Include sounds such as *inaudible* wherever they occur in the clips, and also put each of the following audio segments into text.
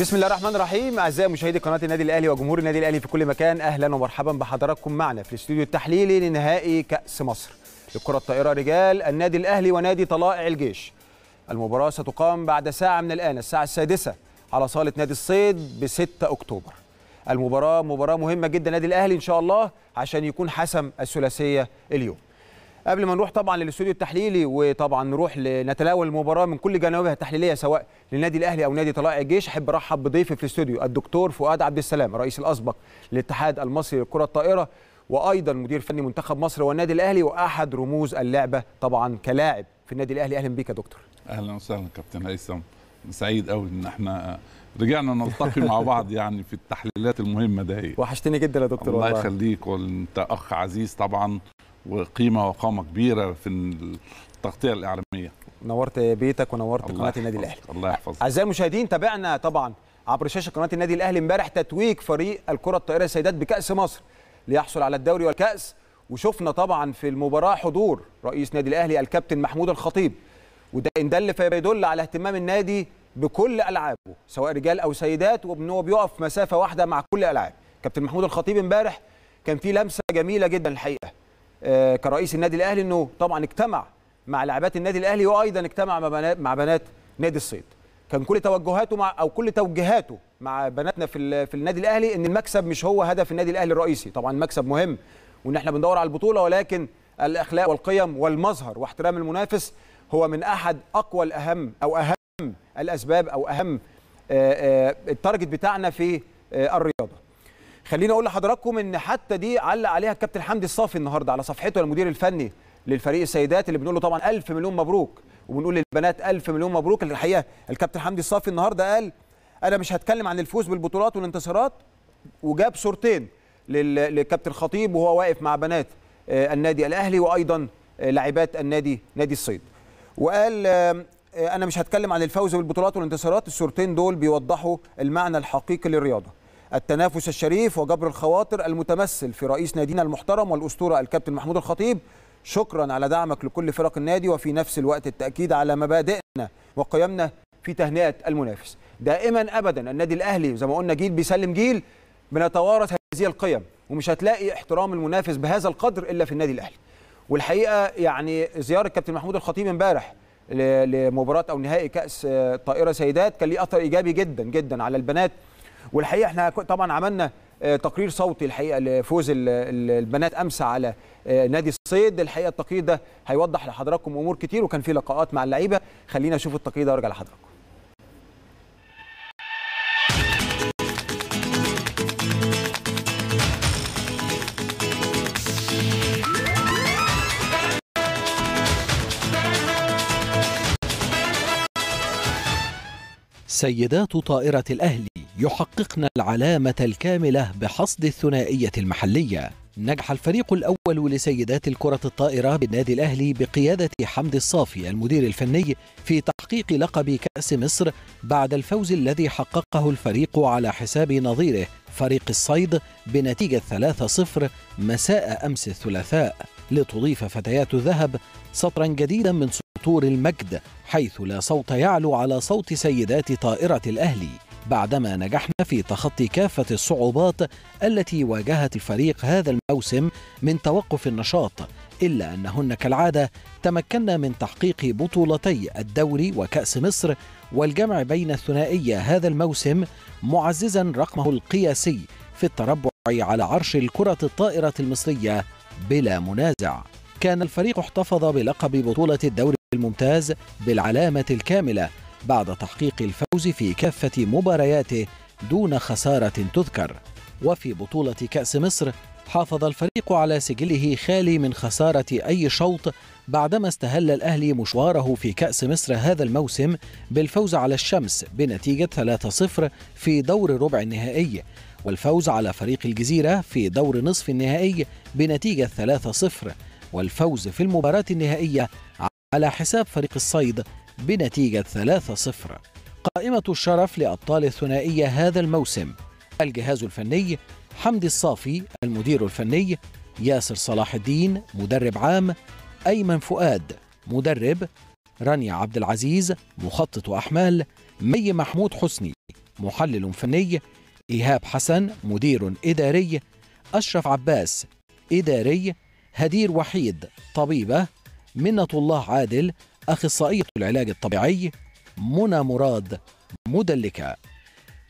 بسم الله الرحمن الرحيم اعزائي مشاهدي قناه النادي الاهلي وجمهور النادي الاهلي في كل مكان اهلا ومرحبا بحضراتكم معنا في الاستوديو التحليلي لنهائي كاس مصر لكره الطائره رجال النادي الاهلي ونادي طلائع الجيش المباراه ستقام بعد ساعه من الان الساعه السادسه على صاله نادي الصيد ب 6 اكتوبر المباراه مباراه مهمه جدا النادي الاهلي ان شاء الله عشان يكون حسم الثلاثيه اليوم قبل ما نروح طبعا للاستوديو التحليلي وطبعا نروح لنتلاوى المباراه من كل جوانبها التحليليه سواء للنادي الاهلي او نادي طلائع الجيش احب ارحب بضيفي في الاستوديو الدكتور فؤاد عبد السلام رئيس الاسبق للاتحاد المصري للكره الطائره وايضا مدير فني منتخب مصر والنادي الاهلي واحد رموز اللعبه طبعا كلاعب في النادي الاهلي اهلا بيك يا دكتور اهلا وسهلا كابتن هيثم سعيد قوي ان احنا رجعنا نلتقي مع بعض *laughs* يعني في التحليلات المهمه دهيت وحشتني جدا يا دكتور الله يخليك وانت اخ عزيز طبعا وقيمه وقامه كبيره في التغطيه الاعلاميه نورت بيتك ونورت قناه النادي الاهلي الله يحفظك اعزائي المشاهدين تابعنا طبعا عبر شاشه قناه النادي الاهلي امبارح تتويج فريق الكره الطائره السيدات بكاس مصر ليحصل على الدوري والكاس وشفنا طبعا في المباراه حضور رئيس نادي الاهلي الكابتن محمود الخطيب وده ان دل فيدل على اهتمام النادي بكل العابه سواء رجال او سيدات وان هو بيقف مسافه واحده مع كل الالعاب كابتن محمود الخطيب امبارح كان في لمسه جميله جدا الحقيقه آه، كرئيس النادي الاهلي انه طبعا اجتمع مع لاعبات النادي الاهلي وايضا اجتمع مع بنات نادي الصيد كان كل توجهاته مع او كل توجيهاته مع بناتنا في في النادي الاهلي ان المكسب مش هو هدف النادي الاهلي الرئيسي طبعا المكسب مهم وان احنا بندور على البطوله ولكن الاخلاق والقيم والمظهر واحترام المنافس هو من احد اقوى الاهم او اهم الاسباب او اهم آه، آه، التارجت بتاعنا في الرياضه خليني اقول لحضراتكم ان حتى دي علق عليها الكابتن حمدي الصافي النهارده على صفحته المدير الفني للفريق السيدات اللي بنقول له طبعا الف مليون مبروك وبنقول للبنات الف مليون مبروك الحقيقه الكابتن حمدي الصافي النهارده قال انا مش هتكلم عن الفوز بالبطولات والانتصارات وجاب صورتين للكابتن خطيب وهو واقف مع بنات آه، النادي الاهلي وايضا آه، لاعبات النادي نادي الصيد وقال آه، انا مش هتكلم عن الفوز بالبطولات والانتصارات الصورتين دول بيوضحوا المعنى الحقيقي للرياضه التنافس الشريف وجبر الخواطر المتمثل في رئيس نادينا المحترم والأسطورة الكابتن محمود الخطيب شكرا على دعمك لكل فرق النادي وفي نفس الوقت التأكيد على مبادئنا وقيمنا في تهنئة المنافس دائما أبدا النادي الأهلي زي ما قلنا جيل بيسلم جيل بنتوارث هذه القيم ومش هتلاقي احترام المنافس بهذا القدر إلا في النادي الأهلي والحقيقة يعني زيارة الكابتن محمود الخطيب امبارح لمباراة أو نهائي كأس آه، طائرة سيدات كان ليه أثر إيجابي جدا جدا على البنات والحقيقه احنا طبعا عملنا آه، تقرير صوتي الحقيقه لفوز البنات امس على آه، نادي الصيد الحقيقه التقرير ده هيوضح لحضراتكم امور كتير وكان في لقاءات مع اللعيبه خلينا نشوف التقرير ده وارجع لحضراتكم سيدات طائرة الأهلي يحققن العلامة الكاملة بحصد الثنائية المحلية نجح الفريق الأول لسيدات الكرة الطائرة بالنادي الأهلي بقيادة حمد الصافي المدير الفني في تحقيق لقب كأس مصر بعد الفوز الذي حققه الفريق على حساب نظيره فريق الصيد بنتيجة 3-0 مساء أمس الثلاثاء لتضيف فتيات الذهب سطرا جديدا من سطور المجد حيث لا صوت يعلو على صوت سيدات طائرة الأهلي بعدما نجحنا في تخطي كافة الصعوبات التي واجهت الفريق هذا الموسم من توقف النشاط إلا أنهن كالعادة تمكنا من تحقيق بطولتي الدوري وكأس مصر والجمع بين الثنائية هذا الموسم معززا رقمه القياسي في التربع على عرش الكرة الطائرة المصرية بلا منازع كان الفريق احتفظ بلقب بطولة الدوري الممتاز بالعلامة الكاملة بعد تحقيق الفوز في كافة مبارياته دون خسارة تذكر وفي بطولة كأس مصر حافظ الفريق على سجله خالي من خسارة أي شوط بعدما استهل الأهلي مشواره في كأس مصر هذا الموسم بالفوز على الشمس بنتيجة 3-0 في دور ربع النهائي والفوز على فريق الجزيرة في دور نصف النهائي بنتيجة 3-0 والفوز في المباراة النهائية على حساب فريق الصيد بنتيجة 3-0 قائمة الشرف لأبطال الثنائية هذا الموسم الجهاز الفني حمدي الصافي المدير الفني ياسر صلاح الدين مدرب عام أيمن فؤاد مدرب رانيا عبد العزيز مخطط أحمال مي محمود حسني محلل فني إيهاب حسن مدير إداري أشرف عباس إداري هدير وحيد طبيبة منة الله عادل أخصائية العلاج الطبيعي منى مراد مدلكة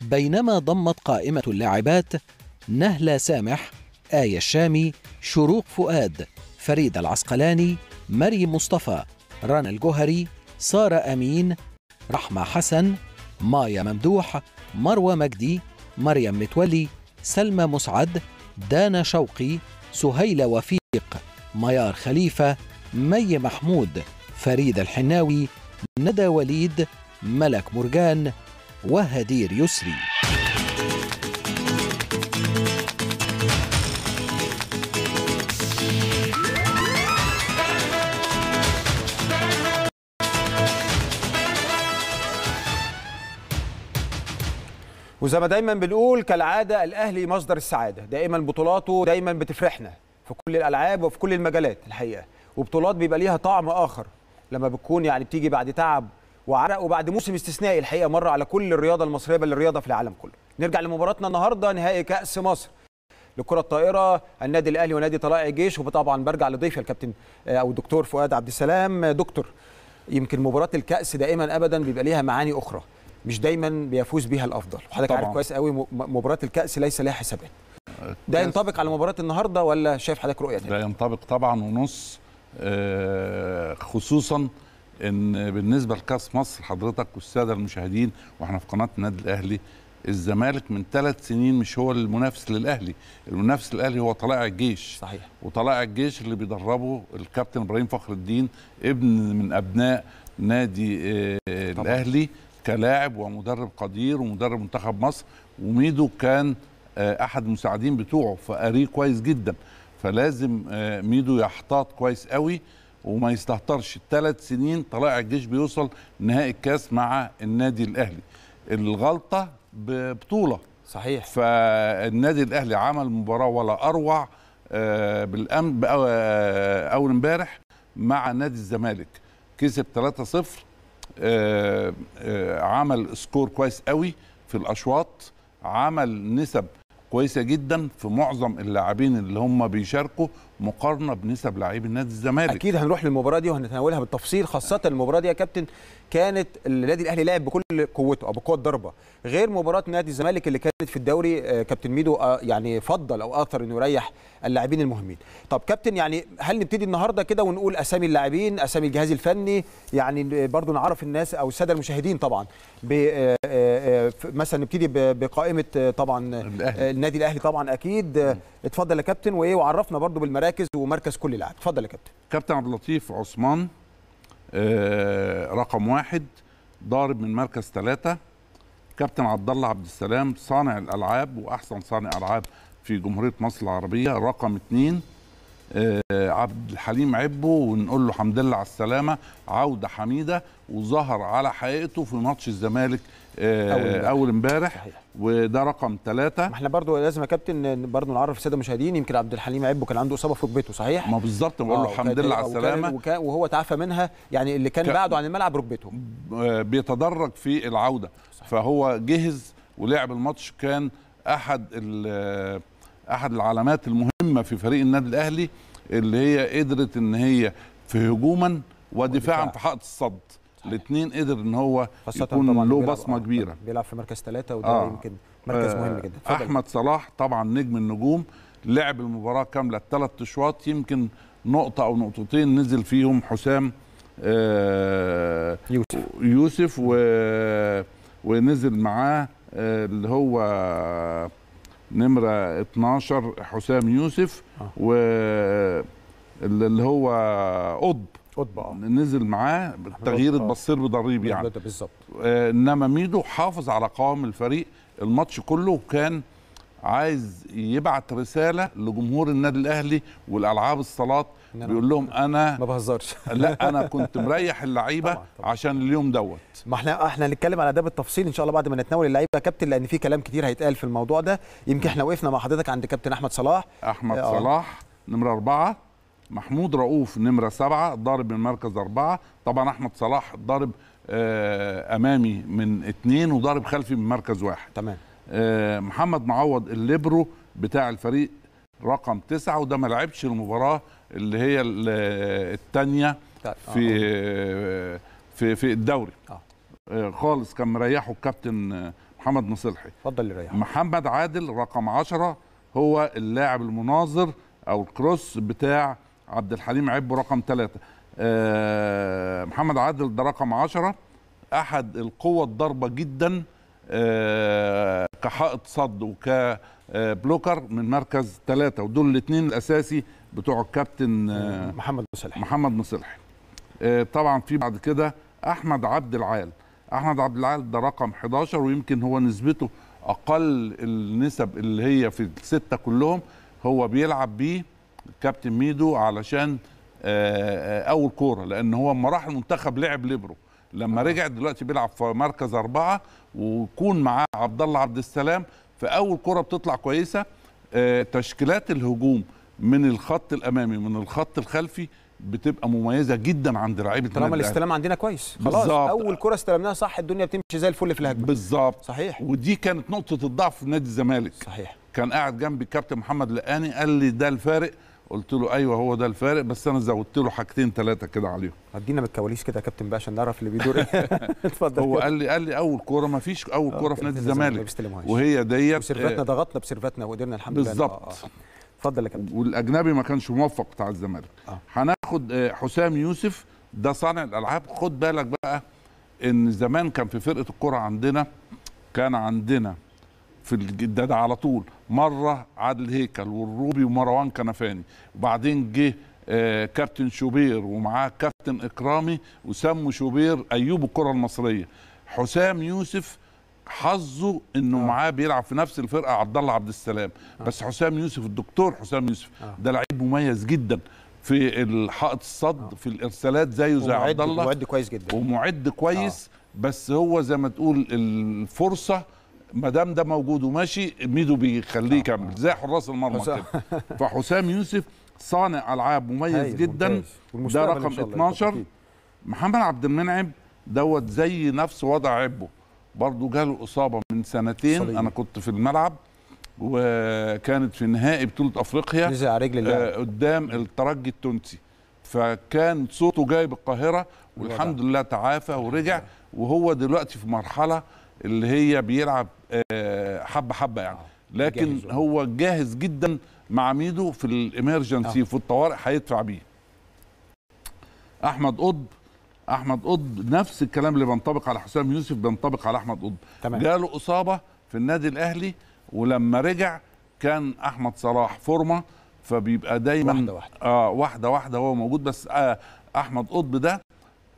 بينما ضمت قائمة اللاعبات نهلة سامح آية الشامي شروق فؤاد فريدة العسقلاني مري مصطفى رنا الجهري سارة أمين رحمة حسن مايا ممدوح مروى مجدي مريم متولي سلمى مسعد دانا شوقي سهيلة وفيق ميار خليفة مي محمود فريد الحناوي ندى وليد ملك مرجان وهدير يسري وزي ما دايما بنقول كالعاده الاهلي مصدر السعاده دائما بطولاته دايما بتفرحنا في كل الالعاب وفي كل المجالات الحقيقه وبطولات بيبقى ليها طعم اخر لما بتكون يعني بتيجي بعد تعب وعرق وبعد موسم استثنائي الحقيقه مر على كل الرياضه المصريه بل الرياضه في العالم كله نرجع لمباراتنا النهارده نهائي كاس مصر لكره الطائره النادي الاهلي ونادي طلائع الجيش وطبعا برجع لضيفي الكابتن آه، او الدكتور فؤاد عبد السلام آه، دكتور يمكن مباراه الكاس دائما ابدا بيبقى ليها معاني اخرى مش دايما بيفوز بيها الافضل وحضرتك عارف كويس قوي مباراه الكاس ليس لها حسابات ده ينطبق على مباراه النهارده ولا شايف حضرتك رؤيه ده ينطبق طبعا ونص آه، خصوصا ان بالنسبه لكاس مصر حضرتك والساده المشاهدين واحنا في قناه النادي الاهلي الزمالك من ثلاث سنين مش هو المنافس للاهلي المنافس للاهلي هو طلائع الجيش صحيح وطلائع الجيش اللي بيدربه الكابتن ابراهيم فخر الدين ابن من ابناء نادي آه، طبعا. الاهلي كلاعب ومدرب قدير ومدرب منتخب مصر وميدو كان آه، احد المساعدين بتوعه فقاريه كويس جدا فلازم آه، ميدو يحتاط كويس قوي وما يستهترش ثلاث سنين طلائع الجيش بيوصل نهائي الكاس مع النادي الاهلي الغلطه ببطوله صحيح فالنادي الاهلي عمل مباراه ولا اروع آه، بالامن اول امبارح مع نادي الزمالك كسب 3-0 آه، آه، عمل سكور كويس قوي في الاشواط عمل نسب كويسه جدا في معظم اللاعبين اللي هم بيشاركوا مقارنه بنسب لعيب نادي الزمالك اكيد هنروح للمباراه دي وهنتناولها بالتفصيل خاصه المباراه دي يا كابتن كانت النادي الاهلي لعب بكل قوته او بقوه الضربه غير مباراه نادي الزمالك اللي كانت في الدوري آه، كابتن ميدو آه، يعني فضل او اثر انه يريح اللاعبين المهمين طب كابتن يعني هل نبتدي النهارده كده ونقول اسامي اللاعبين اسامي الجهاز الفني يعني برضو نعرف الناس او الساده المشاهدين طبعا آه، مثلا نبتدي بقائمه طبعا الأهلي. النادي الاهلي طبعا اكيد اتفضل يا كابتن وايه وعرفنا برضو بالمراكز ومركز كل لاعب اتفضل يا كابتن كابتن عبد اللطيف عثمان آه رقم واحد ضارب من مركز ثلاثة كابتن عبد الله عبد السلام صانع الالعاب واحسن صانع العاب في جمهوريه مصر العربيه رقم اثنين آه، عبد الحليم عبو ونقول له حمد لله على السلامه عوده حميده وظهر على حقيقته في ماتش الزمالك آه، اول امبارح وده رقم ثلاثة ما احنا برضو لازم يا كابتن برضو نعرف الساده المشاهدين يمكن عبد الحليم عبو كان عنده اصابه في ركبته صحيح ما بالظبط بقول له الحمد لله على السلامه وهو تعافى منها يعني اللي كان بعده عن الملعب ركبته آه، بيتدرج في العوده صحيح. فهو جهز ولعب الماتش كان احد احد العلامات المهمه في فريق النادي الاهلي اللي هي قدرت ان هي في هجوما ودفاعا في حائط الصد الاثنين قدر ان هو يكون له بصمه كبيره بيلعب في مركز ثلاثه وده آه. يمكن مركز مهم آه، جدا احمد صلاح طبعا نجم النجوم لعب المباراه كامله الثلاث اشواط يمكن نقطه او نقطتين نزل فيهم حسام آه يوسف يوسف و ونزل معاه آه، اللي هو نمره 12 حسام يوسف آه. و اللي هو قطب قطب آه. نزل معاه تغيير آه. البصير بضريب يعني بالظبط انما ميدو حافظ على قوام الفريق الماتش كله كان عايز يبعت رساله لجمهور النادي الاهلي والالعاب الصالات بيقول لهم انا ما بهزرش لا انا كنت مريح اللعيبه عشان اليوم دوت ما احنا احنا هنتكلم على ده بالتفصيل ان شاء الله بعد ما نتناول اللعيبه يا كابتن لان في كلام كتير هيتقال في الموضوع ده يمكن احنا وقفنا مع حضرتك عند كابتن احمد صلاح احمد آه. صلاح نمره أربعة محمود رؤوف نمره سبعة ضارب من مركز أربعة طبعا أحمد صلاح ضارب آه، أمامي من اثنين وضارب خلفي من مركز واحد تمام آه، محمد معوض الليبرو بتاع الفريق رقم تسعة وده ما لعبش المباراة اللي هي الثانيه آه، في آه. في في الدوري آه. خالص كان مريحه الكابتن محمد نصلحي اتفضل يريحه محمد عادل رقم 10 هو اللاعب المناظر او الكروس بتاع عبد الحليم عبو رقم 3 محمد عادل ده رقم 10 احد القوى الضاربه جدا كحائط صد وكبلوكر من مركز ثلاثة ودول الاثنين الاساسي بتوع الكابتن آه، محمد مصلح محمد مصلح آه، طبعا في بعد كده احمد عبد العال احمد عبد العال ده رقم 11 ويمكن هو نسبته اقل النسب اللي هي في السته كلهم هو بيلعب بيه كابتن ميدو علشان آه، اول كوره لان هو لما راح المنتخب لعب ليبرو لما رجع دلوقتي بيلعب في مركز اربعه ويكون معاه عبد الله عبد السلام في اول كوره بتطلع كويسه تشكيلات الهجوم من الخط الامامي من الخط الخلفي بتبقى مميزه جدا عند لعيبه طالما الاستلام عندنا كويس خلاص بالزبط. اول كره استلمناها صح الدنيا بتمشي زي الفل في الهجمه بالظبط صحيح ودي كانت نقطه الضعف في نادي الزمالك صحيح كان قاعد جنبي الكابتن محمد لقاني قال لي ده الفارق قلت له ايوه هو ده الفارق بس انا زودت له حاجتين ثلاثه كده عليهم ادينا بالكواليس كده يا كابتن بقى عشان نعرف اللي بيدور إيه. *laughs* اتفضل هو قال لي قال لي اول كوره ما فيش اول كوره في نادي الزمالك وهي ديت وسيرفاتنا ضغطنا بسيرفاتنا وقدرنا الحمد لله بالظبط آه. اتفضل يا كابتن والاجنبي ما كانش موفق بتاع الزمالك آه. هناخد آه، حسام يوسف ده صانع الالعاب خد بالك بقى ان زمان كان في فرقه الكره عندنا كان عندنا في الجداد على طول مره عادل هيكل والروبي ومروان كنفاني وبعدين جه آه، كابتن شوبير ومعاه كابتن اكرامي وسموا شوبير ايوب الكره المصريه حسام يوسف حظه انه آه. معاه بيلعب في نفس الفرقه عبد الله عبد السلام آه. بس حسام يوسف الدكتور حسام يوسف آه. ده لعيب مميز جدا في الحائط الصد آه. في الارسالات زيه زي عبد الله ومعد كويس جدا ومعد كويس آه. بس هو زي ما تقول الفرصه ما دام ده موجود وماشي ميدو بيخليه آه. يكمل آه. زي حراس المرمى كده فحسام يوسف صانع العاب مميز جدا ده رقم 12 محمد عبد المنعم دوت زي نفس وضع عبه برضه جاله اصابه من سنتين صليم. انا كنت في الملعب وكانت في نهائي بطوله افريقيا نزل على رجل آه قدام الترجي التونسي فكان صوته جايب القاهره والحمد لله تعافى ورجع وهو دلوقتي في مرحله اللي هي بيلعب آه، حبه حبه يعني آه، لكن هو جاهز جدا مع ميدو في الامرجنسي آه. في الطوارئ هيدفع بيه احمد قطب احمد قطب نفس الكلام اللي بينطبق على حسام يوسف بينطبق على احمد قطب تمام. جاله اصابه في النادي الاهلي ولما رجع كان احمد صلاح فورمه فبيبقى دايما واحده واحده اه واحده واحده هو موجود بس آه احمد قطب ده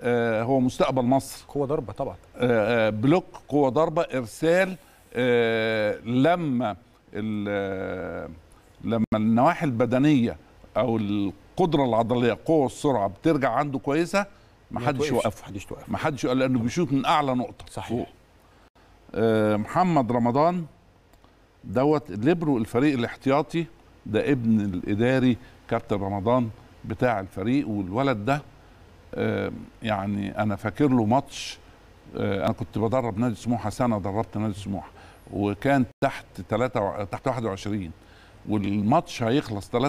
آه هو مستقبل مصر قوه ضربه طبعا آه, آه، بلوك قوه ضربه ارسال آه لما آه، لما النواحي البدنيه او القدره العضليه القوه والسرعه بترجع عنده كويسه ما حدش وقف ما حدش وقف ما حدش لانه بيشوط من اعلى نقطه صحيح آه محمد رمضان دوت ليبرو الفريق الاحتياطي ده ابن الاداري كابتن رمضان بتاع الفريق والولد ده آه يعني انا فاكر له ماتش آه انا كنت بدرب نادي سموحه سنه دربت نادي سموحه وكان تحت 3 تحت 21 والماتش هيخلص 3-1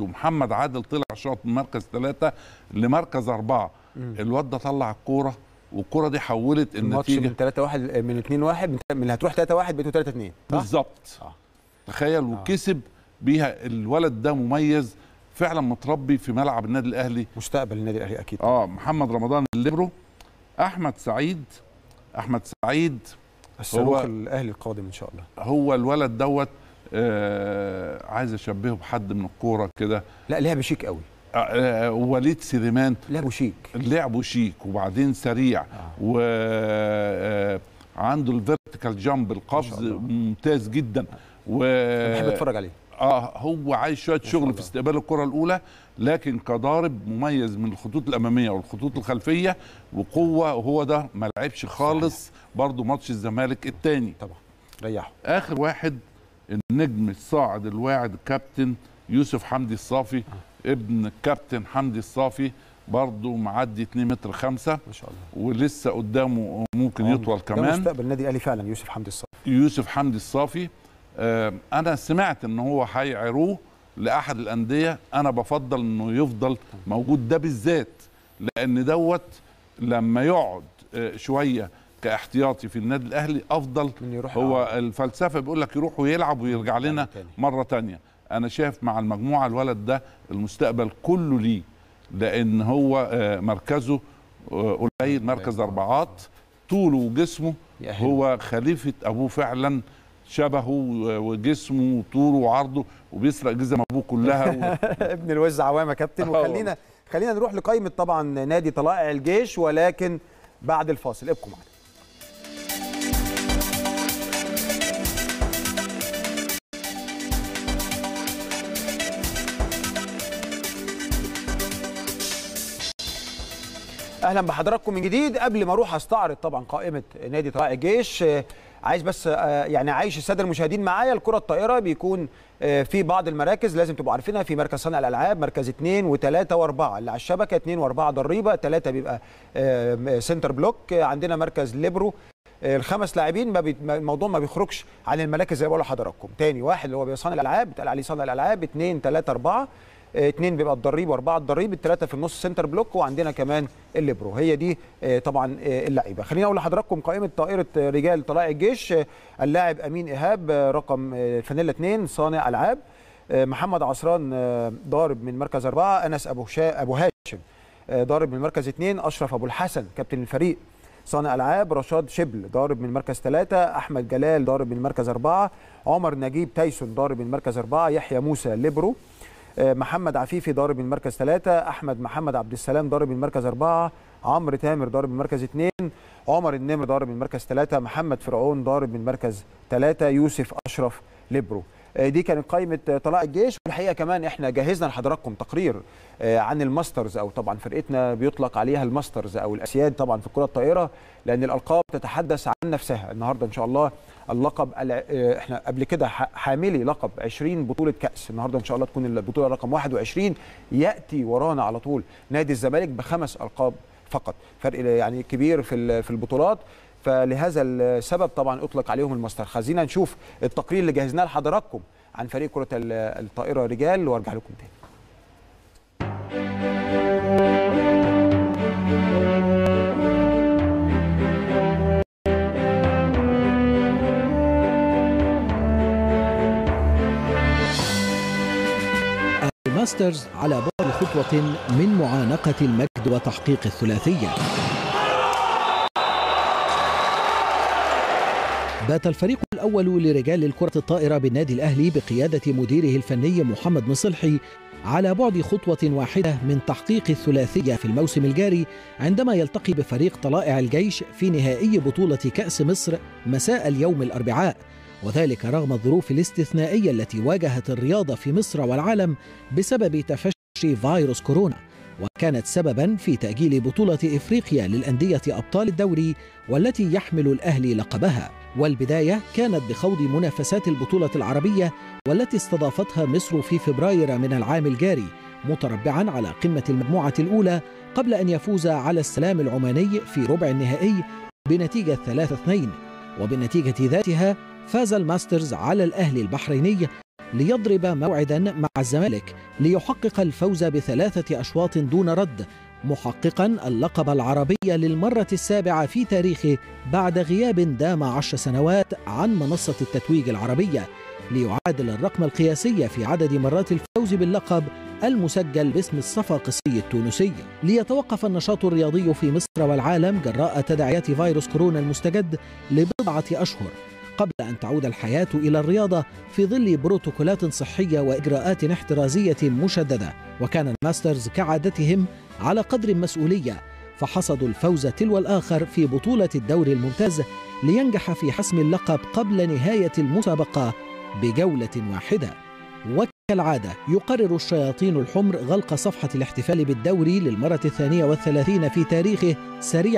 ومحمد عادل طلع شاط من مركز ثلاثة لمركز أربعة الواد ده طلع الكوره والكوره دي حولت النتيجه من 3 1 من 2 1 من هتروح 3 1 بقت 3 2 بالظبط آه. تخيل آه. وكسب بيها الولد ده مميز فعلا متربي في ملعب النادي الاهلي مستقبل النادي الاهلي اكيد اه محمد رمضان الليبرو احمد سعيد احمد سعيد الصاروخ الاهلي القادم ان شاء الله هو الولد دوت آه عايز اشبهه بحد من الكوره كده لا لعب شيك قوي آه، وليد سليمان لعبه شيك لعبه شيك وبعدين سريع آه. وعنده الفيرتيكال جامب القفز ممتاز جدا و بحب اتفرج عليه اه هو عايز شويه شغل في استقبال الكره الاولى لكن كضارب مميز من الخطوط الاماميه والخطوط الخلفيه وقوه وهو ده ما لعبش خالص برضه ماتش الزمالك الثاني طبعا ريحه اخر واحد النجم الصاعد الواعد الكابتن يوسف حمدي الصافي آه. ابن الكابتن حمدي الصافي برضه معدي 2 متر 5 ما شاء الله ولسه قدامه ممكن يطول كمان ده مستقبل النادي الاهلي فعلا يوسف حمدي الصافي يوسف حمدي الصافي آه، انا سمعت ان هو هيعيروه لاحد الانديه انا بفضل انه يفضل موجود ده بالذات لان دوت لما يقعد آه، شويه كاحتياطي في النادي الاهلي افضل من يروح هو الفلسفه بيقول لك يروح ويلعب ويرجع نعم، لنا مره ثانيه انا شايف مع المجموعه الولد ده المستقبل كله ليه لان هو آه، مركزه آه، قليل مركز اربعات طوله وجسمه هو خليفه ابوه فعلا شبهه وجسمه وطوله وعرضه وبيسرق جزم ابوه كلها و... *laughs* ابن الوز عوام يا كابتن اه وخلينا خلينا نروح لقائمه طبعا نادي طلائع الجيش ولكن بعد الفاصل ابقوا معنا اهلا بحضراتكم من جديد قبل ما اروح استعرض طبعا قائمه نادي طلائع الجيش آه، عايز بس آه، يعني عايش الساده المشاهدين معايا الكره الطائره بيكون آه، في بعض المراكز لازم تبقوا عارفينها في مركز صانع الالعاب مركز 2 و3 و4 اللي على الشبكه 2 و4 ضريبه 3 بيبقى سنتر بلوك عندنا مركز ليبرو الخمس لاعبين ما بي... الموضوع ما بيخرجش عن المراكز زي ما بقول لحضراتكم تاني واحد اللي هو بيصنع الالعاب بيتقال عليه صانع الالعاب 2 3 4 اثنين آه، بيبقى الضريب واربعه الضريب الثلاثه في النص سنتر بلوك وعندنا كمان الليبرو هي دي آه، طبعا آه، اللعيبه خليني اقول لحضراتكم قائمه طائره رجال طلائع الجيش اللاعب امين ايهاب رقم فانيلا 2 صانع العاب محمد عصران ضارب من مركز أربعة أنس أبو, شا... أبو هاشم ضارب من مركز اثنين أشرف أبو الحسن كابتن الفريق صانع ألعاب رشاد شبل ضارب من مركز ثلاثة أحمد جلال ضارب من مركز أربعة عمر نجيب تايسون ضارب من مركز أربعة يحيى موسى ليبرو آه، محمد عفيفي ضارب من مركز ثلاثة أحمد محمد عبد السلام ضارب من مركز أربعة عمرو تامر ضارب من مركز اثنين عمر النمر ضارب من مركز ثلاثة محمد فرعون ضارب من مركز ثلاثة يوسف أشرف ليبرو آه، دي كانت قائمه آه، طلائع الجيش والحقيقه كمان احنا جهزنا لحضراتكم تقرير آه، عن الماسترز او طبعا فرقتنا بيطلق عليها الماسترز او الاسياد طبعا في الكره الطائره لان الالقاب تتحدث عن نفسها النهارده ان شاء الله اللقب احنا قبل كده حاملي لقب 20 بطوله كاس النهارده ان شاء الله تكون البطوله رقم 21 ياتي ورانا على طول نادي الزمالك بخمس القاب فقط فرق يعني كبير في في البطولات فلهذا السبب طبعا اطلق عليهم المسطر خلينا نشوف التقرير اللي جهزناه لحضراتكم عن فريق كره الطائره رجال وارجع لكم تاني ماسترز على بعد خطوة من معانقة المجد وتحقيق الثلاثية بات الفريق الأول لرجال الكرة الطائرة بالنادي الأهلي بقيادة مديره الفني محمد مصلحي على بعد خطوة واحدة من تحقيق الثلاثية في الموسم الجاري عندما يلتقي بفريق طلائع الجيش في نهائي بطولة كأس مصر مساء اليوم الأربعاء وذلك رغم الظروف الاستثنائية التي واجهت الرياضة في مصر والعالم بسبب تفشي فيروس كورونا وكانت سببا في تأجيل بطولة إفريقيا للأندية أبطال الدوري والتي يحمل الأهلي لقبها والبداية كانت بخوض منافسات البطولة العربية والتي استضافتها مصر في فبراير من العام الجاري متربعا على قمة المجموعة الأولى قبل أن يفوز على السلام العماني في ربع النهائي بنتيجة 3-2 وبالنتيجة ذاتها فاز الماسترز على الأهلي البحريني ليضرب موعدا مع الزمالك ليحقق الفوز بثلاثة أشواط دون رد محققا اللقب العربي للمرة السابعة في تاريخه بعد غياب دام عشر سنوات عن منصة التتويج العربية ليعادل الرقم القياسي في عدد مرات الفوز باللقب المسجل باسم الصفاقسي التونسي ليتوقف النشاط الرياضي في مصر والعالم جراء تداعيات فيروس كورونا المستجد لبضعة أشهر قبل أن تعود الحياة إلى الرياضة في ظل بروتوكولات صحية وإجراءات احترازية مشددة وكان الماسترز كعادتهم على قدر مسؤولية فحصدوا الفوز تلو الآخر في بطولة الدور الممتاز لينجح في حسم اللقب قبل نهاية المسابقة بجولة واحدة وكالعادة يقرر الشياطين الحمر غلق صفحة الاحتفال بالدوري للمرة الثانية والثلاثين في تاريخه سريعا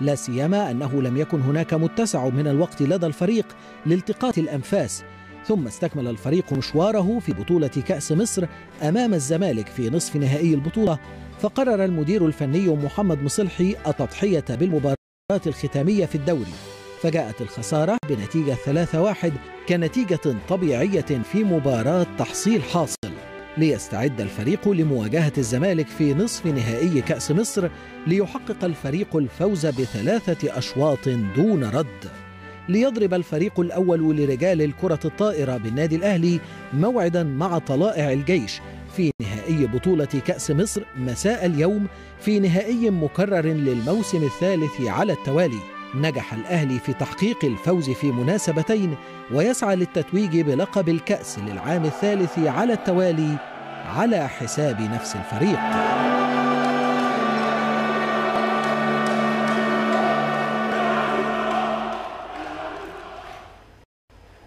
لا سيما انه لم يكن هناك متسع من الوقت لدى الفريق لالتقاط الانفاس ثم استكمل الفريق مشواره في بطوله كاس مصر امام الزمالك في نصف نهائي البطوله فقرر المدير الفني محمد مصلحي التضحيه بالمباراه الختاميه في الدوري فجاءت الخساره بنتيجه 3-1 كنتيجه طبيعيه في مباراه تحصيل حاصل ليستعد الفريق لمواجهة الزمالك في نصف نهائي كأس مصر ليحقق الفريق الفوز بثلاثة أشواط دون رد ليضرب الفريق الأول لرجال الكرة الطائرة بالنادي الأهلي موعدا مع طلائع الجيش في نهائي بطولة كأس مصر مساء اليوم في نهائي مكرر للموسم الثالث على التوالي نجح الأهلي في تحقيق الفوز في مناسبتين ويسعى للتتويج بلقب الكأس للعام الثالث على التوالي على حساب نفس الفريق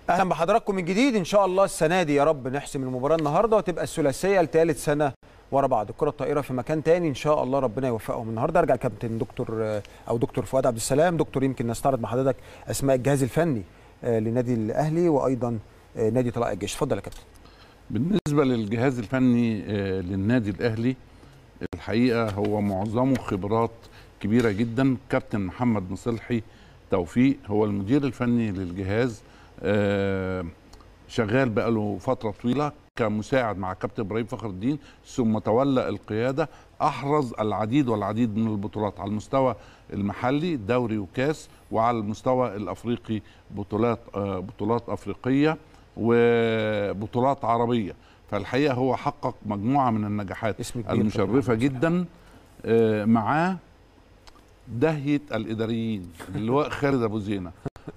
اهلا بحضراتكم من جديد ان شاء الله السنه دي يا رب نحسم المباراه النهارده وتبقى الثلاثيه لثالث سنه ورا بعض الكره الطائره في مكان تاني ان شاء الله ربنا يوفقهم النهارده ارجع كابتن دكتور او دكتور فؤاد عبد السلام دكتور يمكن نستعرض مع حضرتك اسماء الجهاز الفني آه، لنادي الاهلي وايضا آه، نادي طلائع الجيش اتفضل يا كابتن بالنسبه للجهاز الفني آه، للنادي الاهلي الحقيقه هو معظمه خبرات كبيره جدا كابتن محمد مصلحي توفيق هو المدير الفني للجهاز شغال بقاله فتره طويله كمساعد مع كابتن ابراهيم فخر الدين ثم تولى القياده احرز العديد والعديد من البطولات على المستوى المحلي دوري وكاس وعلى المستوى الافريقي بطولات آه، بطولات افريقيه وبطولات عربيه فالحقيقه هو حقق مجموعه من النجاحات المشرفه جدا معاه دهيه الاداريين اللي هو خالد ابو زينه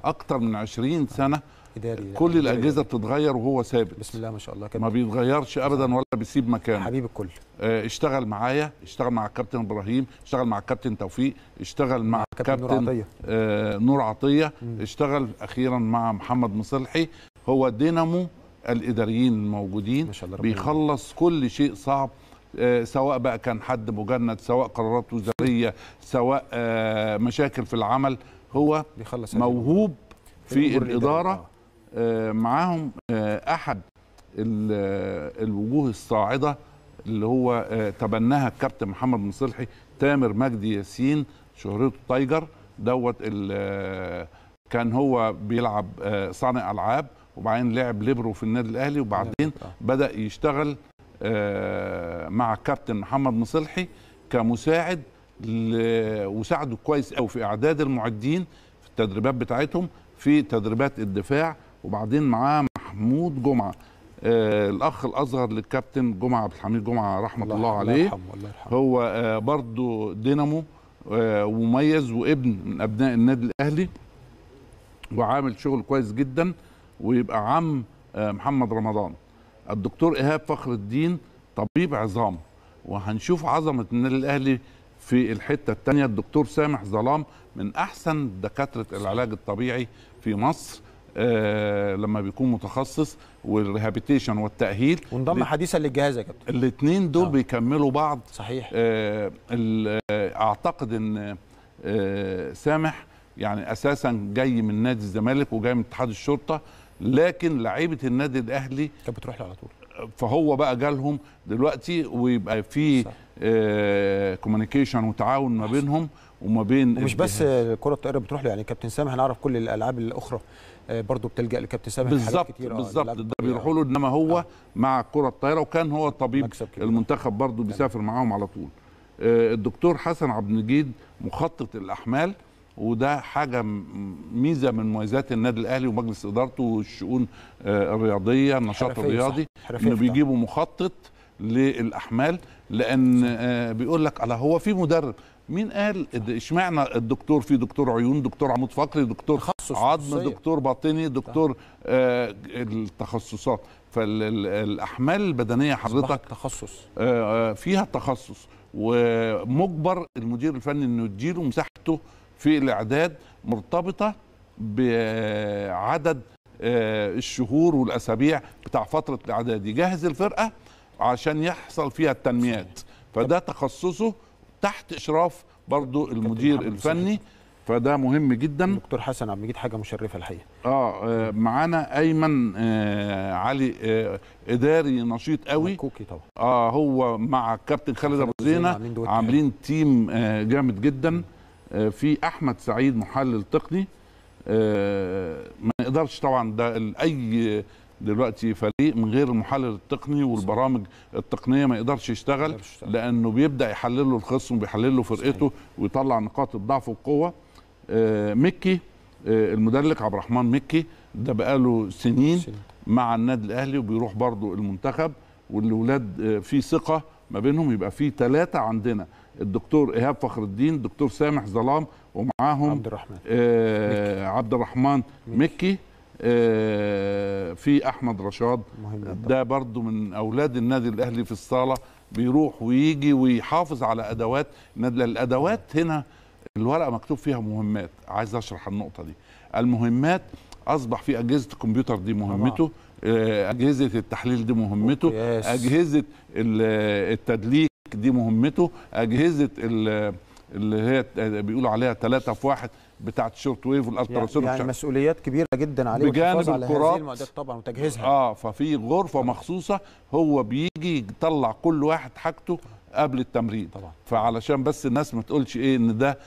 اكتر من 20 سنه اداري كل الاجهزه بتتغير وهو ثابت بسم الله ما شاء الله كده. ما بيتغيرش ابدا ولا بيسيب مكانه حبيب الكل آه، اشتغل معايا اشتغل مع الكابتن ابراهيم اشتغل مع الكابتن توفيق اشتغل مع, الكابتن نور عطيه آه نور عطيه اشتغل اخيرا مع محمد مصلحي هو دينامو الاداريين الموجودين ما شاء الله بيخلص كل شيء صعب آه، سواء بقى كان حد مجند سواء قرارات وزاريه سواء آه، مشاكل في العمل هو بيخلص موهوب في الاداره آه، معاهم آه، احد آه، الوجوه الصاعده اللي هو تبناها الكابتن محمد بن صلحي تامر مجدي ياسين شهرته تايجر دوت كان هو بيلعب صانع العاب وبعدين لعب ليبرو في النادي الاهلي وبعدين بدا يشتغل مع الكابتن محمد بن صلحي كمساعد وساعده كويس قوي في اعداد المعدين في التدريبات بتاعتهم في تدريبات الدفاع وبعدين معاه محمود جمعه آه الاخ الاصغر للكابتن جمعه عبد الحميد جمعه رحمه الله, الله عليه الله الله هو آه برضه دينامو آه ومميز وابن من ابناء النادي الاهلي وعامل شغل كويس جدا ويبقى عم آه، محمد رمضان الدكتور ايهاب فخر الدين طبيب عظام وهنشوف عظمه النادي الاهلي في الحته الثانيه الدكتور سامح ظلام من احسن دكاتره العلاج الطبيعي في مصر آه، لما بيكون متخصص والريهابيتيشن والتاهيل وانضم حديثا للجهاز يا كابتن الاثنين دول آه. بيكملوا بعض صحيح آه، آه، اعتقد ان سامح يعني اساسا جاي من نادي الزمالك وجاي من اتحاد الشرطه لكن لعيبه النادي الاهلي كانت بتروح له على طول فهو بقى جالهم دلوقتي ويبقى في آه كوميونيكيشن وتعاون ما بينهم وما بين مش بس الكره الطائره بتروح له يعني كابتن سامح نعرف كل الالعاب الاخرى آه، برضه بتلجا لكابتن سامح بالظبط كتير آه، بالظبط ده بيروحوا يعني له انما هو آه. مع الكره الطايره وكان هو طبيب المنتخب برضه بيسافر معاهم على طول آه، الدكتور حسن عبد المجيد مخطط الاحمال وده حاجه ميزه من مميزات النادي الاهلي ومجلس ادارته والشؤون الرياضيه النشاط الرياضي انه بيجيبوا مخطط للاحمال لان بيقول لك على هو في مدرب مين قال اشمعنى الدكتور في دكتور عيون دكتور عمود فقري دكتور عظم دكتور باطني دكتور آه التخصصات فالاحمال البدنيه حضرتك تخصص آه،, آه فيها تخصص ومجبر المدير الفني انه يديله مساحته في الاعداد مرتبطه بعدد آه الشهور والاسابيع بتاع فتره الاعداد يجهز الفرقه عشان يحصل فيها التنميات فده تخصصه تحت اشراف برضو المدير الفني فده مهم جدا دكتور حسن عبد المجيد حاجه مشرفه الحقيقه اه, آه معانا ايمن آه علي آه اداري نشيط قوي كوكي طبعا اه هو مع كابتن خالد ابو زينه عاملين تيم آه جامد جدا آه في احمد سعيد محلل تقني آه ما نقدرش طبعا ده اي دلوقتي فريق من غير المحلل التقني والبرامج التقنيه ما يقدرش يشتغل لانه بيبدا يحلل له الخصم وبيحلل له فرقته ويطلع نقاط الضعف والقوه آه، مكي آه، المدلك عبد الرحمن مكي ده بقاله سنين مع النادي الاهلي وبيروح برضو المنتخب والولاد آه، في ثقه ما بينهم يبقى في ثلاثه عندنا الدكتور ايهاب فخر الدين الدكتور سامح ظلام ومعاهم عبد الرحمن آه مكي. عبد الرحمن مكي, مكي آه، في احمد رشاد ده برضو من اولاد النادي الاهلي في الصاله بيروح ويجي ويحافظ على ادوات الادوات هنا الورقه مكتوب فيها مهمات عايز اشرح النقطه دي المهمات اصبح في اجهزه الكمبيوتر دي مهمته آه، اجهزه التحليل دي مهمته اجهزه التدليك دي مهمته اجهزه اللي هي بيقولوا عليها ثلاثة في واحد بتاعت الشورت ويف والالترا يعني, يعني مسؤوليات كبيره جدا عليه بجانب على الكرات المعدات طبعا وتجهيزها اه ففي غرفه مخصوصه هو بيجي يطلع كل واحد حاجته قبل التمرين طبعا فعلشان بس الناس ما تقولش ايه ان ده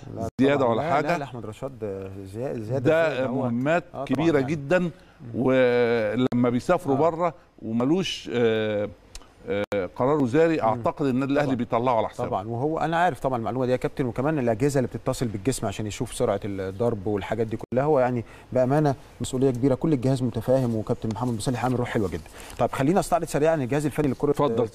زياده ولا حاجه لا, لا احمد رشاد زياده ده مهمات آه، كبيره يعني. جدا ولما بيسافروا آه. بره وملوش آه آه، قرار وزاري اعتقد النادي الاهلي بيطلعه على حسابه طبعا وهو انا عارف طبعا المعلومه دي يا كابتن وكمان الاجهزه اللي بتتصل بالجسم عشان يشوف سرعه الضرب والحاجات دي كلها هو يعني بامانه مسؤوليه كبيره كل الجهاز متفاهم وكابتن محمد مصالح عامل روح حلوه جدا طيب خلينا استعرض سريعا الجهاز الفني للكره اتفضل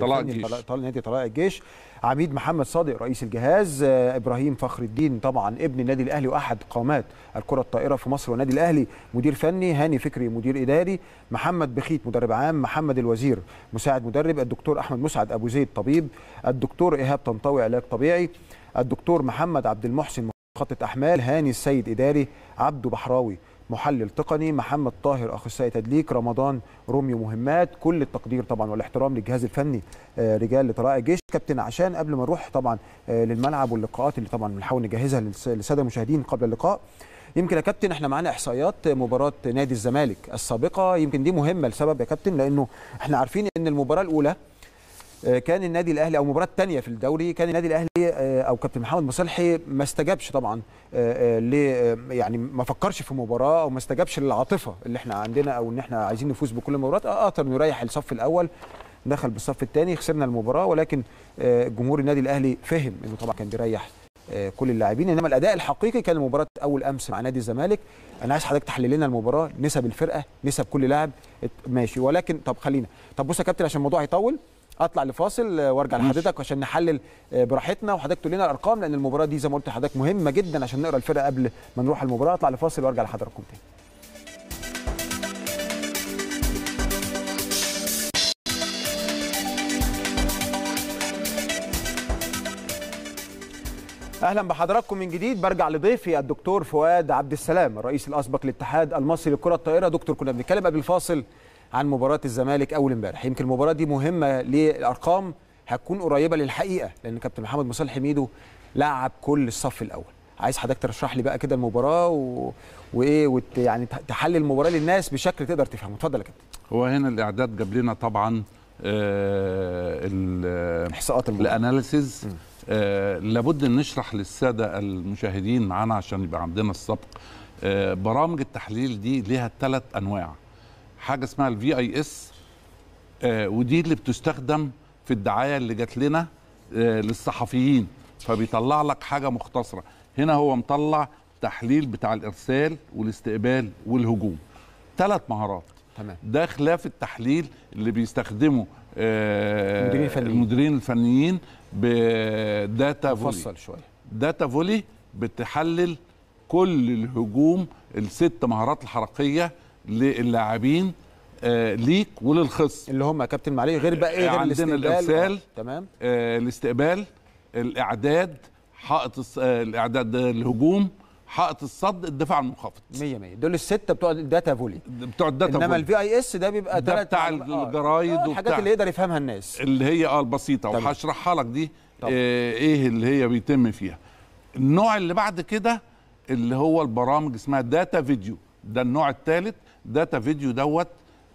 طلائع الجيش نادي طلائع الجيش عميد محمد صادق رئيس الجهاز آه، ابراهيم فخر الدين طبعا ابن النادي الاهلي واحد قامات الكره الطائره في مصر والنادي الاهلي مدير فني هاني فكري مدير اداري محمد بخيت مدرب عام محمد الوزير مساعد مدرب الدكتور احمد مسعد ابو زيد طبيب الدكتور ايهاب طنطاوي علاج طبيعي الدكتور محمد عبد المحسن مخطط احمال هاني السيد اداري عبده بحراوي محلل تقني محمد طاهر اخصائي تدليك رمضان روميو مهمات كل التقدير طبعا والاحترام للجهاز الفني آه، رجال لطلاء الجيش كابتن عشان قبل ما نروح طبعا آه، للملعب واللقاءات اللي طبعا بنحاول نجهزها للساده المشاهدين قبل اللقاء يمكن يا كابتن احنا معانا احصائيات مباراه نادي الزمالك السابقه يمكن دي مهمه لسبب يا كابتن لانه احنا عارفين ان المباراه الاولى آه، كان النادي الاهلي او مباراه ثانيه في الدوري كان النادي الاهلي آه، او كابتن محمد مصالحي ما استجابش طبعا آه، ل يعني ما فكرش في مباراه او ما استجابش للعاطفه اللي احنا عندنا او ان احنا عايزين نفوز بكل المباريات اقدر نريح الصف الاول دخل بالصف الثاني خسرنا المباراه ولكن جمهور النادي الاهلي فهم انه طبعا كان بيريح كل اللاعبين انما الاداء الحقيقي كان مباراه اول امس مع نادي الزمالك انا عايز حضرتك تحلل لنا المباراه نسب الفرقه نسب كل لاعب ماشي ولكن طب خلينا طب بص يا كابتن عشان الموضوع هيطول اطلع لفاصل وارجع لحضرتك عشان نحلل آه، براحتنا وحضرتك تقول لنا الارقام لان المباراه دي زي ما قلت لحضرتك مهمه جدا عشان نقرا الفرقه قبل ما نروح المباراه اطلع لفاصل وارجع لحضراتكم تاني اهلا بحضراتكم من جديد برجع لضيفي الدكتور فؤاد عبد السلام الرئيس الاسبق للاتحاد المصري لكره الطائره دكتور كنا بنتكلم قبل الفاصل عن مباراه الزمالك اول امبارح يمكن المباراه دي مهمه للارقام هتكون قريبه للحقيقه لان كابتن محمد مصالح ميدو لعب كل الصف الاول عايز حضرتك ترشح لي بقى كده المباراه و... وايه وت... يعني تحلل المباراه للناس بشكل تقدر تفهمه اتفضل يا كابتن هو هنا الاعداد جاب لنا طبعا آه ال الاناليسيز آه لابد ان نشرح للساده المشاهدين معانا عشان يبقى عندنا السبق آه برامج التحليل دي ليها ثلاث انواع حاجه اسمها الفي اي آه، اس ودي اللي بتستخدم في الدعايه اللي جات لنا آه، للصحفيين فبيطلع لك حاجه مختصره هنا هو مطلع تحليل بتاع الارسال والاستقبال والهجوم ثلاث مهارات تمام ده خلاف التحليل اللي بيستخدمه آه، المديرين الفنيين المديرين الفنيين بداتا فولي مفصل شويه داتا فولي بتحلل كل الهجوم الست مهارات الحركيه للاعبين آه، ليك وللخصم اللي هم كابتن معلي غير بقى ايه غير عندنا الارسال تمام آه، الاستقبال الاعداد حائط آه، الاعداد الهجوم حائط الصد الدفاع المنخفض 100 100 دول السته بتوع الداتا فولي بتوع الداتا انما الفي اي اس ده بيبقى ده بتاع الجرايد آه. وبتاع الحاجات اللي يقدر يفهمها الناس اللي هي اه البسيطه وهشرحها لك دي طبعا. ايه اللي هي بيتم فيها النوع اللي بعد كده اللي هو البرامج اسمها داتا فيديو ده النوع الثالث داتا فيديو دوت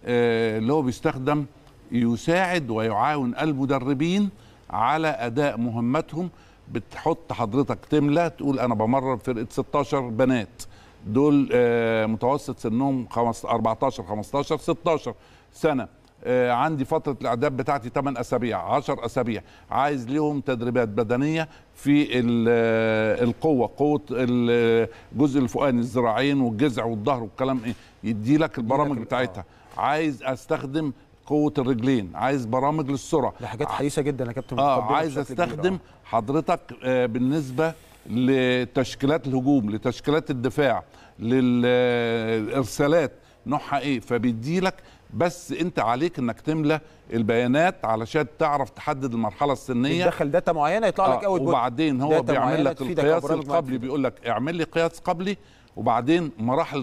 آه، اللي هو بيستخدم يساعد ويعاون المدربين على اداء مهمتهم بتحط حضرتك تملى تقول انا بمرر فرقه 16 بنات دول آه، متوسط سنهم 14 15 16 سنه آه، عندي فتره الاعداد بتاعتي 8 اسابيع 10 اسابيع عايز ليهم تدريبات بدنيه في القوه قوه الجزء الفوقاني الذراعين والجذع والظهر والكلام ايه يدي لك البرامج بتاعتها آه. عايز استخدم قوه الرجلين عايز برامج للسرعه ده حاجات حديثه جدا يا كابتن اه عايز استخدم آه. حضرتك آه بالنسبه لتشكيلات الهجوم لتشكيلات الدفاع للارسالات آه، نوعها ايه فبيدي لك بس انت عليك انك تملى البيانات علشان تعرف تحدد المرحله السنيه تدخل داتا معينه يطلع آه لك اول وبعدين هو بيعمل لك القياس القبلي بيقول لك اعمل لي قياس قبلي وبعدين مراحل آه،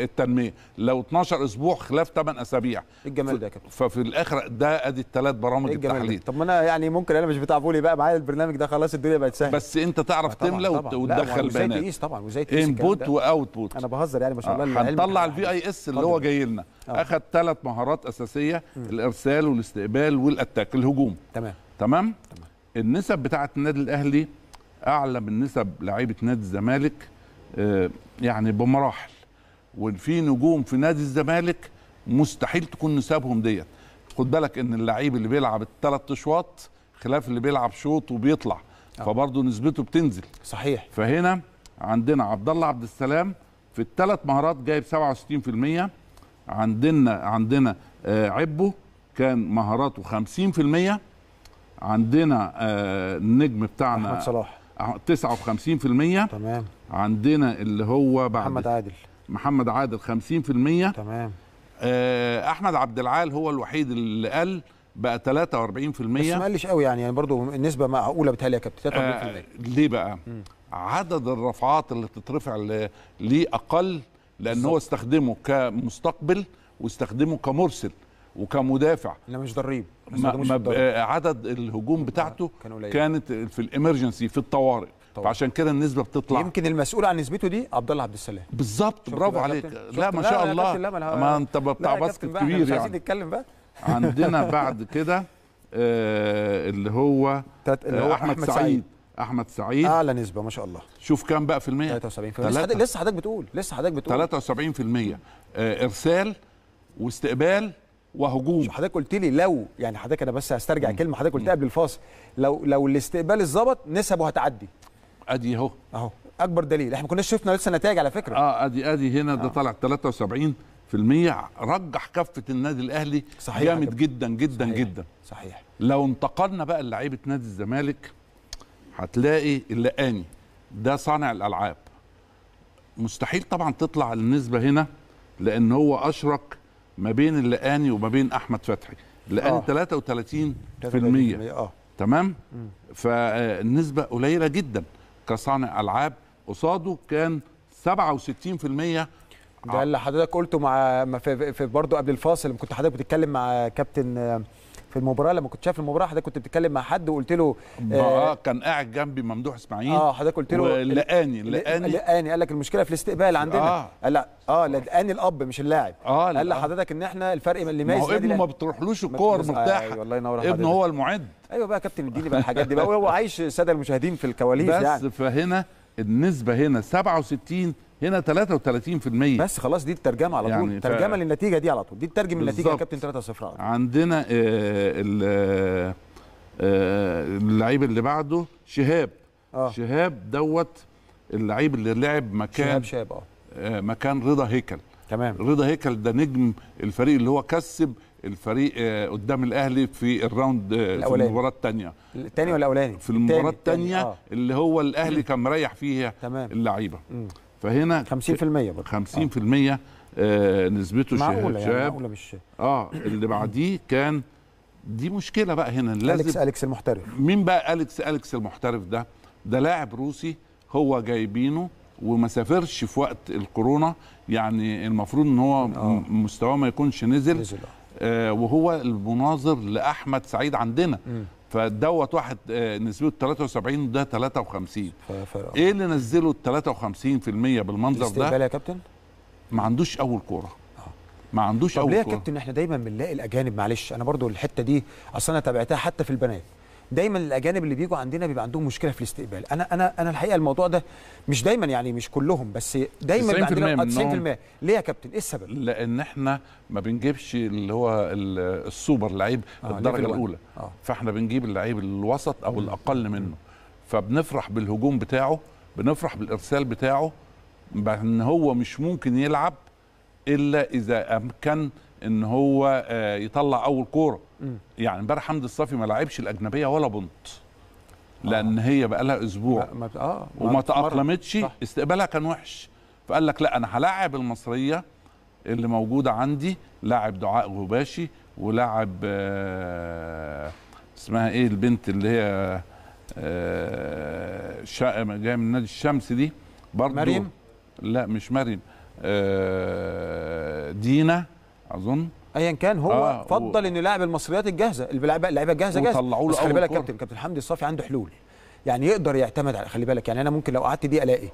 آه، التنميه لو 12 اسبوع خلاف 8 اسابيع إيه الجمال ده يا كابتن ففي الاخر ده ادي الثلاث برامج إيه التحليل طب ما انا يعني ممكن انا مش بتاع بولي بقى معايا البرنامج ده خلاص الدنيا بقت سهله بس انت تعرف آه، تملى وتدخل بيانات وازاي تقيس طبعا وازاي تقيس انبوت واوتبوت انا بهزر يعني ما شاء الله هنطلع الفي اي اس اللي هو جاي لنا اخذ ثلاث مهارات اساسيه م. الارسال والاستقبال والاتاك الهجوم تمام تمام, تمام. النسب بتاعه النادي الاهلي اعلى من نسب لعيبه نادي الزمالك آه، يعني بمراحل وفي نجوم في نادي الزمالك مستحيل تكون نسابهم ديت خد بالك ان اللعيب اللي بيلعب الثلاث اشواط خلاف اللي بيلعب شوط وبيطلع آه. فبرضه نسبته بتنزل صحيح فهنا عندنا عبد الله عبد السلام في الثلاث مهارات جايب 67% عندنا عندنا آه، عبو كان مهاراته 50% عندنا النجم بتاعنا احمد صلاح 59% تمام عندنا اللي هو بعد محمد عادل محمد عادل 50% تمام آه احمد عبد العال هو الوحيد اللي قل بقى 43% بس ما قالش قوي يعني يعني برضه النسبه معقوله بتهيألي يا كابتن آه ليه بقى؟ مم. عدد الرفعات اللي بتترفع ليه اقل لان بالزبط. هو استخدمه كمستقبل واستخدمه كمرسل وكمدافع لا مش ضريب ما آه، عدد الهجوم آه، بتاعته كانت في الامرجنسي في الطوارئ طبعا. فعشان كده النسبه بتطلع يمكن المسؤول عن نسبته دي عبد الله عبد السلام بالظبط برافو عليك لا ما شاء الله ما انت بتاع باسكت كبير يعني مش عايزين نتكلم بقى عندنا *laughs* بعد كده آه، اللي هو اللي هو احمد, أحمد سعيد. سعيد احمد سعيد اعلى نسبه ما شاء الله شوف كام بقى في المية 73% لسه حضرتك بتقول لسه حضرتك بتقول 73% ارسال واستقبال وهجوم حضرتك قلت لي لو يعني حضرتك انا بس هسترجع كلمه حضرتك قلتها قبل الفاصل لو لو الاستقبال اتظبط نسبه هتعدي ادي اهو اهو اكبر دليل احنا ما كناش شفنا لسه نتائج على فكره اه ادي ادي هنا ده آه. طلع 73% رجح كفه النادي الاهلي صحيح جامد جدا جدا صحيح. جدا صحيح لو انتقلنا بقى لعيبه نادي الزمالك هتلاقي اللقاني ده صانع الالعاب مستحيل طبعا تطلع النسبه هنا لان هو اشرك ما بين اللقاني وما بين احمد فتحي اللقاني آه. 33% اه تمام فالنسبه قليله جدا كصانع العاب قصاده كان 67% ده اللي حضرتك قلته مع في برضه قبل الفاصل لما كنت حضرتك بتتكلم مع كابتن في المباراه لما كنت شايف المباراه حضرتك كنت بتتكلم مع حد وقلت له آه،, اه كان قاعد جنبي ممدوح اسماعيل اه حضرتك قلت له لقاني لقاني لقاني قال لك المشكله في الاستقبال عندنا آه قال لا اه لقاني الاب مش اللاعب آه قال آه. لحضرتك ان احنا الفرق اللي ميز ما ابنه ما بتروحلوش الكور مرتاحه آه ينور ابنه هو المعد ايوه بقى يا كابتن اديني بقى الحاجات دي بقى هو *laughs* عايش الساده المشاهدين في الكواليس بس يعني بس فهنا النسبه هنا 67 هنا 33% بس خلاص دي الترجمه على طول يعني ترجمه ف... للنتيجه دي على طول دي تترجم النتيجه يا كابتن 3-0 عندنا آه،, آه،, آه اللعيب اللي بعده شهاب آه. شهاب دوت اللعيب اللي لعب مكان شهاب شهاب اه, آه، مكان رضا هيكل تمام رضا هيكل ده نجم الفريق اللي هو كسب الفريق قدام الاهلي في الراوند في المباراه الثانيه الثاني الاولاني في المباراه الثانيه آه. اللي هو الاهلي كان مريح فيها اللعيبه فهنا 50% في 50% آه نسبته معقولة شهاب يعني معقولة مش اه اللي بعديه كان دي مشكله بقى هنا لازم اليكس اليكس المحترف مين بقى اليكس اليكس المحترف ده ده لاعب روسي هو جايبينه وما سافرش في وقت الكورونا يعني المفروض ان هو آه. مستواه ما يكونش نزل, نزل. آه, آه، وهو المناظر لاحمد سعيد عندنا م. فدوت واحد آه، نسبته 73 ده 53 ايه اللي نزله ال 53% بالمنظر ده يا كابتن ما عندوش اول كوره آه. ما عندوش طب اول ليه يا كابتن احنا دايما بنلاقي الاجانب معلش انا برضو الحته دي اصل انا تابعتها حتى في البنات دايما الاجانب اللي بيجوا عندنا بيبقى عندهم مشكله في الاستقبال انا انا انا الحقيقه الموضوع ده مش دايما يعني مش كلهم بس دايما بيبقى عندنا 90% ليه يا كابتن ايه السبب لان احنا ما بنجيبش اللي هو السوبر لعيب آه الدرجه الاولى آه. فاحنا بنجيب اللعيب الوسط او الاقل منه فبنفرح بالهجوم بتاعه بنفرح بالارسال بتاعه بان هو مش ممكن يلعب الا اذا امكن ان هو آه، يطلع اول كوره يعني امبارح حمدي الصافي ما لعبش الاجنبيه ولا بنت آه. لان آه. هي بقى لها اسبوع لا ما آه. وما تاقلمتش استقبالها كان وحش فقال لك لا انا هلاعب المصريه اللي موجوده عندي لاعب دعاء غباشي ولاعب آه اسمها ايه البنت اللي هي آه جايه من نادي الشمس دي برضه مريم لا مش مريم آه دينا اظن ايا كان هو آه فضل و... انه يلاعب المصريات الجاهزه اللعيبه الجاهزه جاهزه له خلي بالك كابتن كابتن حمدي الصافي عنده حلول يعني يقدر يعتمد على خلي بالك يعني انا ممكن لو قعدت دي الاقي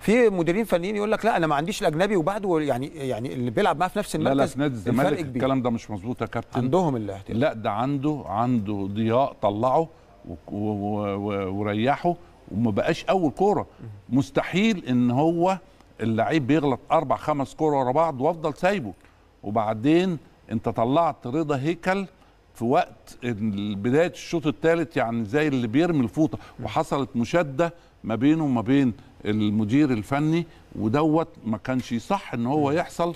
في مديرين فنيين يقول لك لا انا ما عنديش الاجنبي وبعده يعني يعني اللي بيلعب معاه في نفس المركز لا لا في نادي الزمالك الكلام ده مش مظبوط يا كابتن عندهم الاحتياط لا ده عنده عنده ضياء طلعه وريحه وما بقاش اول كوره مستحيل ان هو اللعيب بيغلط اربع خمس كوره ورا بعض وافضل سايبه وبعدين انت طلعت رضا هيكل في وقت بدايه الشوط الثالث يعني زي اللي بيرمي الفوطه وحصلت مشاده ما بينه وما بين المدير الفني ودوت ما كانش صح ان هو يحصل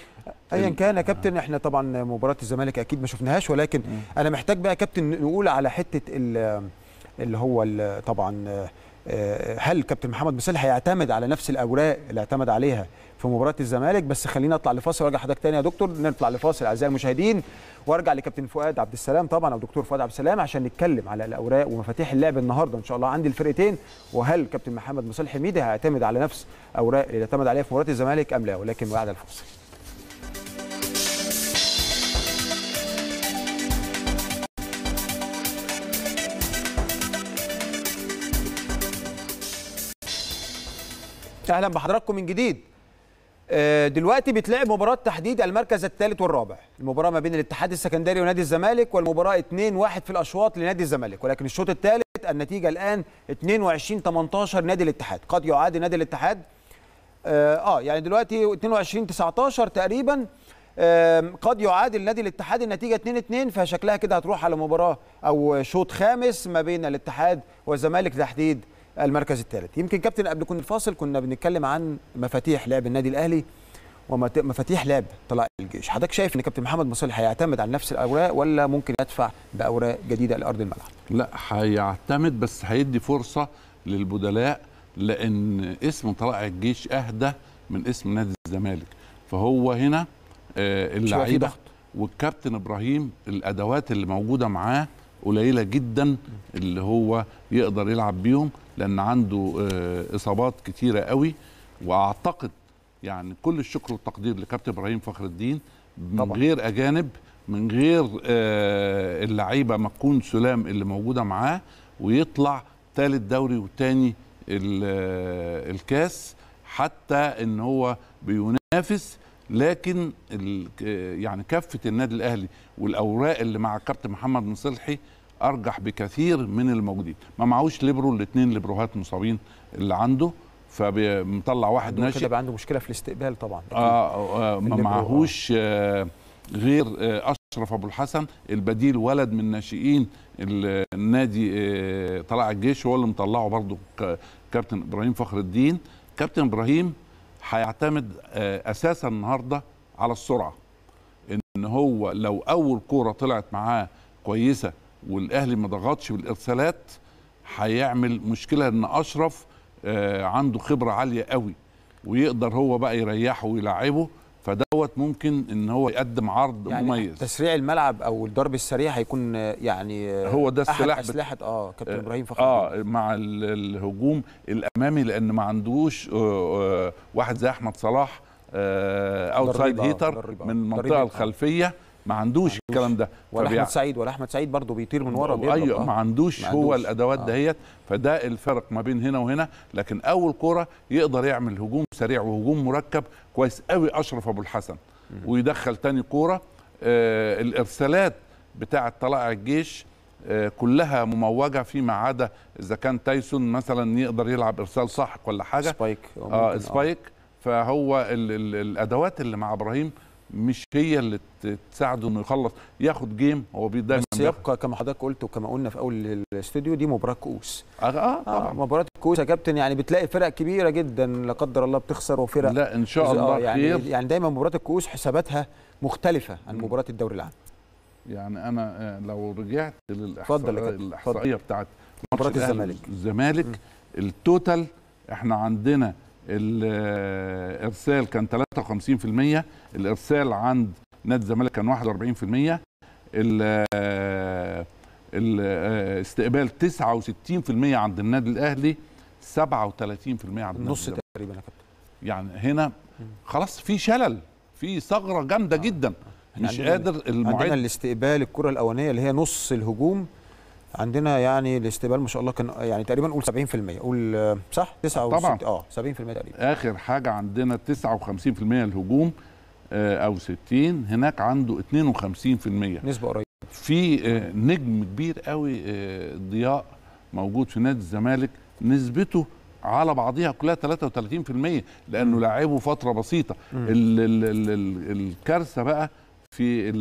ايا كان يا كابتن احنا طبعا مباراه الزمالك اكيد ما شفناهاش ولكن انا محتاج بقى يا كابتن نقول على حته اللي هو طبعا آه، هل كابتن محمد مسال هيعتمد على نفس الاوراق اللي اعتمد عليها في مباراه الزمالك بس خلينا اطلع لفاصل وارجع حضرتك تاني يا دكتور نطلع لفاصل اعزائي المشاهدين وارجع لكابتن فؤاد عبد السلام طبعا او دكتور فؤاد عبد السلام عشان نتكلم على الاوراق ومفاتيح اللعب النهارده ان شاء الله عند الفرقتين وهل كابتن محمد مصلح ميدي هيعتمد على نفس اوراق اللي اعتمد عليها في مباراه الزمالك ام لا ولكن بعد الفاصل اهلا بحضراتكم من جديد آه، دلوقتي بتلعب مباراه تحديد المركز الثالث والرابع المباراه ما بين الاتحاد السكندري ونادي الزمالك والمباراه 2-1 في الاشواط لنادي الزمالك ولكن الشوط الثالث النتيجه الان 22 18 نادي الاتحاد قد يعاد نادي الاتحاد اه, آه، يعني دلوقتي 22 19 تقريبا قد يعادل نادي الاتحاد النتيجه 2 2 فشكلها كده هتروح على مباراه او شوط خامس ما بين الاتحاد والزمالك تحديد المركز الثالث يمكن كابتن قبل كنا الفاصل كنا بنتكلم عن مفاتيح لعب النادي الاهلي ومفاتيح لعب طلائع الجيش حضرتك شايف ان كابتن محمد مصلح هيعتمد على نفس الاوراق ولا ممكن يدفع باوراق جديده لارض الملعب لا هيعتمد بس هيدي فرصه للبدلاء لان اسم طلائع الجيش اهدى من اسم نادي الزمالك فهو هنا آه، اللعيبه والكابتن ابراهيم الادوات اللي موجوده معاه قليله جدا اللي هو يقدر يلعب بيهم لان عنده آه، اصابات كتيره قوي واعتقد يعني كل الشكر والتقدير لكابتن ابراهيم فخر الدين من طبعا. غير اجانب من غير آه، اللعيبه ما تكون سلام اللي موجوده معاه ويطلع ثالث دوري وتاني آه، الكاس حتى ان هو بينافس لكن يعني كافه النادي الاهلي والاوراق اللي مع كابتن محمد مصلحي ارجح بكثير من الموجودين ما معهوش ليبرو الاثنين ليبروهات مصابين اللي عنده فمطلع واحد ناشئ كده عنده مشكله في الاستقبال طبعا اه, آه, آه، ما آه. معهوش آه غير آه اشرف ابو الحسن البديل ولد من ناشئين النادي آه طلائع الجيش هو اللي مطلعه برضه كابتن ابراهيم فخر الدين كابتن ابراهيم هيعتمد آه اساسا النهارده على السرعه ان هو لو اول كوره طلعت معاه كويسه والاهلي ما ضغطش بالارسالات هيعمل مشكله ان اشرف آه، عنده خبره عاليه قوي ويقدر هو بقى يريحه ويلعبه فدوت ممكن ان هو يقدم عرض يعني مميز تسريع الملعب او الضرب السريع هيكون آه، يعني آه، هو ده السلاح أحد اسلحه اه كابتن ابراهيم فخر اه مع الهجوم الامامي لان ما عندوش واحد زي احمد صلاح اوتسايد هيتر من المنطقه الخلفيه ما عندوش الكلام ده ولا احمد سعيد ولا احمد سعيد برضه بيطير من ورا ايوه آه. ما عندوش هو الادوات آه. دهيت فده الفرق ما بين هنا وهنا لكن اول كوره يقدر يعمل هجوم سريع وهجوم مركب كويس قوي اشرف ابو الحسن ويدخل تاني كوره آه الارسالات بتاعه طلائع الجيش آه، كلها مموجه فيما عدا اذا كان تايسون مثلا يقدر يلعب ارسال صح ولا حاجه سبايك آه،, اه سبايك آه. فهو الـ الـ الادوات اللي مع ابراهيم مش هي اللي تساعده انه يخلص ياخد جيم هو دايما بس يبقى كما حضرتك قلت وكما قلنا في اول الاستوديو دي مباراه كؤوس اه, آه طبعا آه مباراه كؤوس يا كابتن يعني بتلاقي فرق كبيره جدا لا قدر الله بتخسر وفرق لا ان شاء آه، الله يعني خير يعني دايما مباراه الكؤوس حساباتها مختلفه عن مباراه الدوري العام يعني انا آه، لو رجعت للاحصائيه بتاعت مباراه الزمالك الزمالك التوتال احنا عندنا الارسال كان 53% الارسال عند نادي الزمالك كان 41% الاستقبال 69% عند النادي الاهلي 37% عند النص تقريبا يعني هنا خلاص في شلل في ثغره جامده آه. جدا مش يعني قادر المعد الاستقبال الكره الاولانيه اللي هي نص الهجوم عندنا يعني الاستقبال ما شاء الله كان يعني تقريبا قول 70% قول صح 69 طبعا اه 70% تقريبا اخر حاجه عندنا 59% الهجوم آه، او 60 هناك عنده 52% نسبه قريبه في آه، نجم كبير قوي آه، ضياء موجود في نادي الزمالك نسبته على بعضيها كلها 33% لانه لعبه فتره بسيطه ال ال ال الكارثه بقى في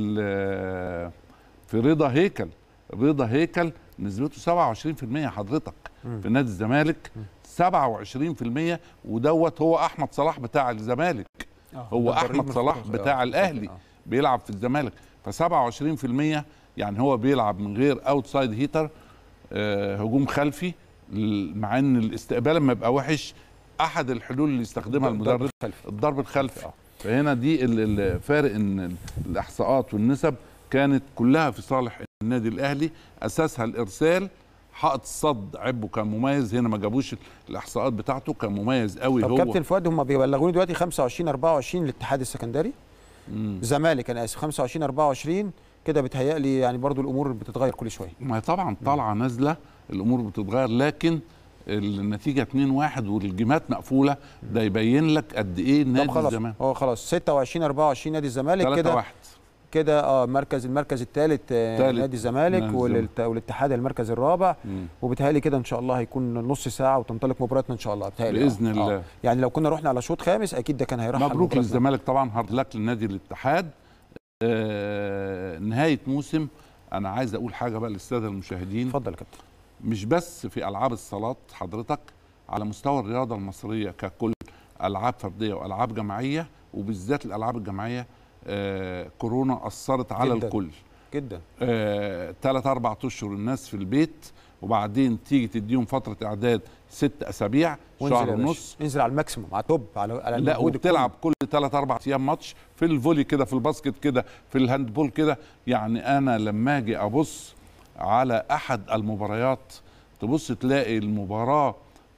في رضا هيكل رضا هيكل نسبته 27% حضرتك م. في نادي الزمالك 27% ودوت هو احمد صلاح بتاع الزمالك آه، هو احمد صلاح بتاع آه، الاهلي آه. بيلعب في الزمالك ف 27% يعني هو بيلعب من غير اوتسايد هيتر هجوم خلفي مع ان الاستقبال لما يبقى وحش احد الحلول اللي يستخدمها المدرب الضرب الخلفي فهنا دي الفارق ان الاحصاءات والنسب كانت كلها في صالح النادي الاهلي اساسها الارسال حائط الصد عبه كان مميز هنا ما جابوش الاحصاءات بتاعته كان مميز قوي طب هو كابتن فؤاد هم بيبلغوني دلوقتي 25 24 الاتحاد السكندري زمالك انا اسف 25 24 كده لي يعني برضو الامور بتتغير كل شويه ما طبعا طالعه نازله الامور بتتغير لكن النتيجه 2 1 والجيمات مقفوله ده يبين لك قد ايه نادي الزمالك اه خلاص 26 24 نادي الزمالك كده 3 1 كده اه مركز المركز الثالث آه، نادي الزمالك والاتحاد المركز الرابع وبتهالي كده ان شاء الله هيكون نص ساعه وتنطلق مباراتنا ان شاء الله بتهالي آه. باذن آه. الله يعني لو كنا رحنا على شوط خامس اكيد ده كان هيرحب مبروك للزمالك طبعا هارد لك لنادي الاتحاد آه نهايه موسم انا عايز اقول حاجه بقى للساده المشاهدين اتفضل يا كابتن مش بس في العاب الصالات حضرتك على مستوى الرياضه المصريه ككل العاب فرديه والعاب جماعيه وبالذات الالعاب الجماعيه آه، كورونا اثرت على جداً. الكل جدا ثلاث آه، اربع اشهر الناس في البيت وبعدين تيجي تديهم فتره اعداد ست اسابيع شهر ونص انزل على الماكسيموم على توب على, على لا وبتلعب كل ثلاث اربع ايام ماتش في الفولي كده في الباسكت كده في الهاندبول كده يعني انا لما اجي ابص على احد المباريات تبص تلاقي المباراه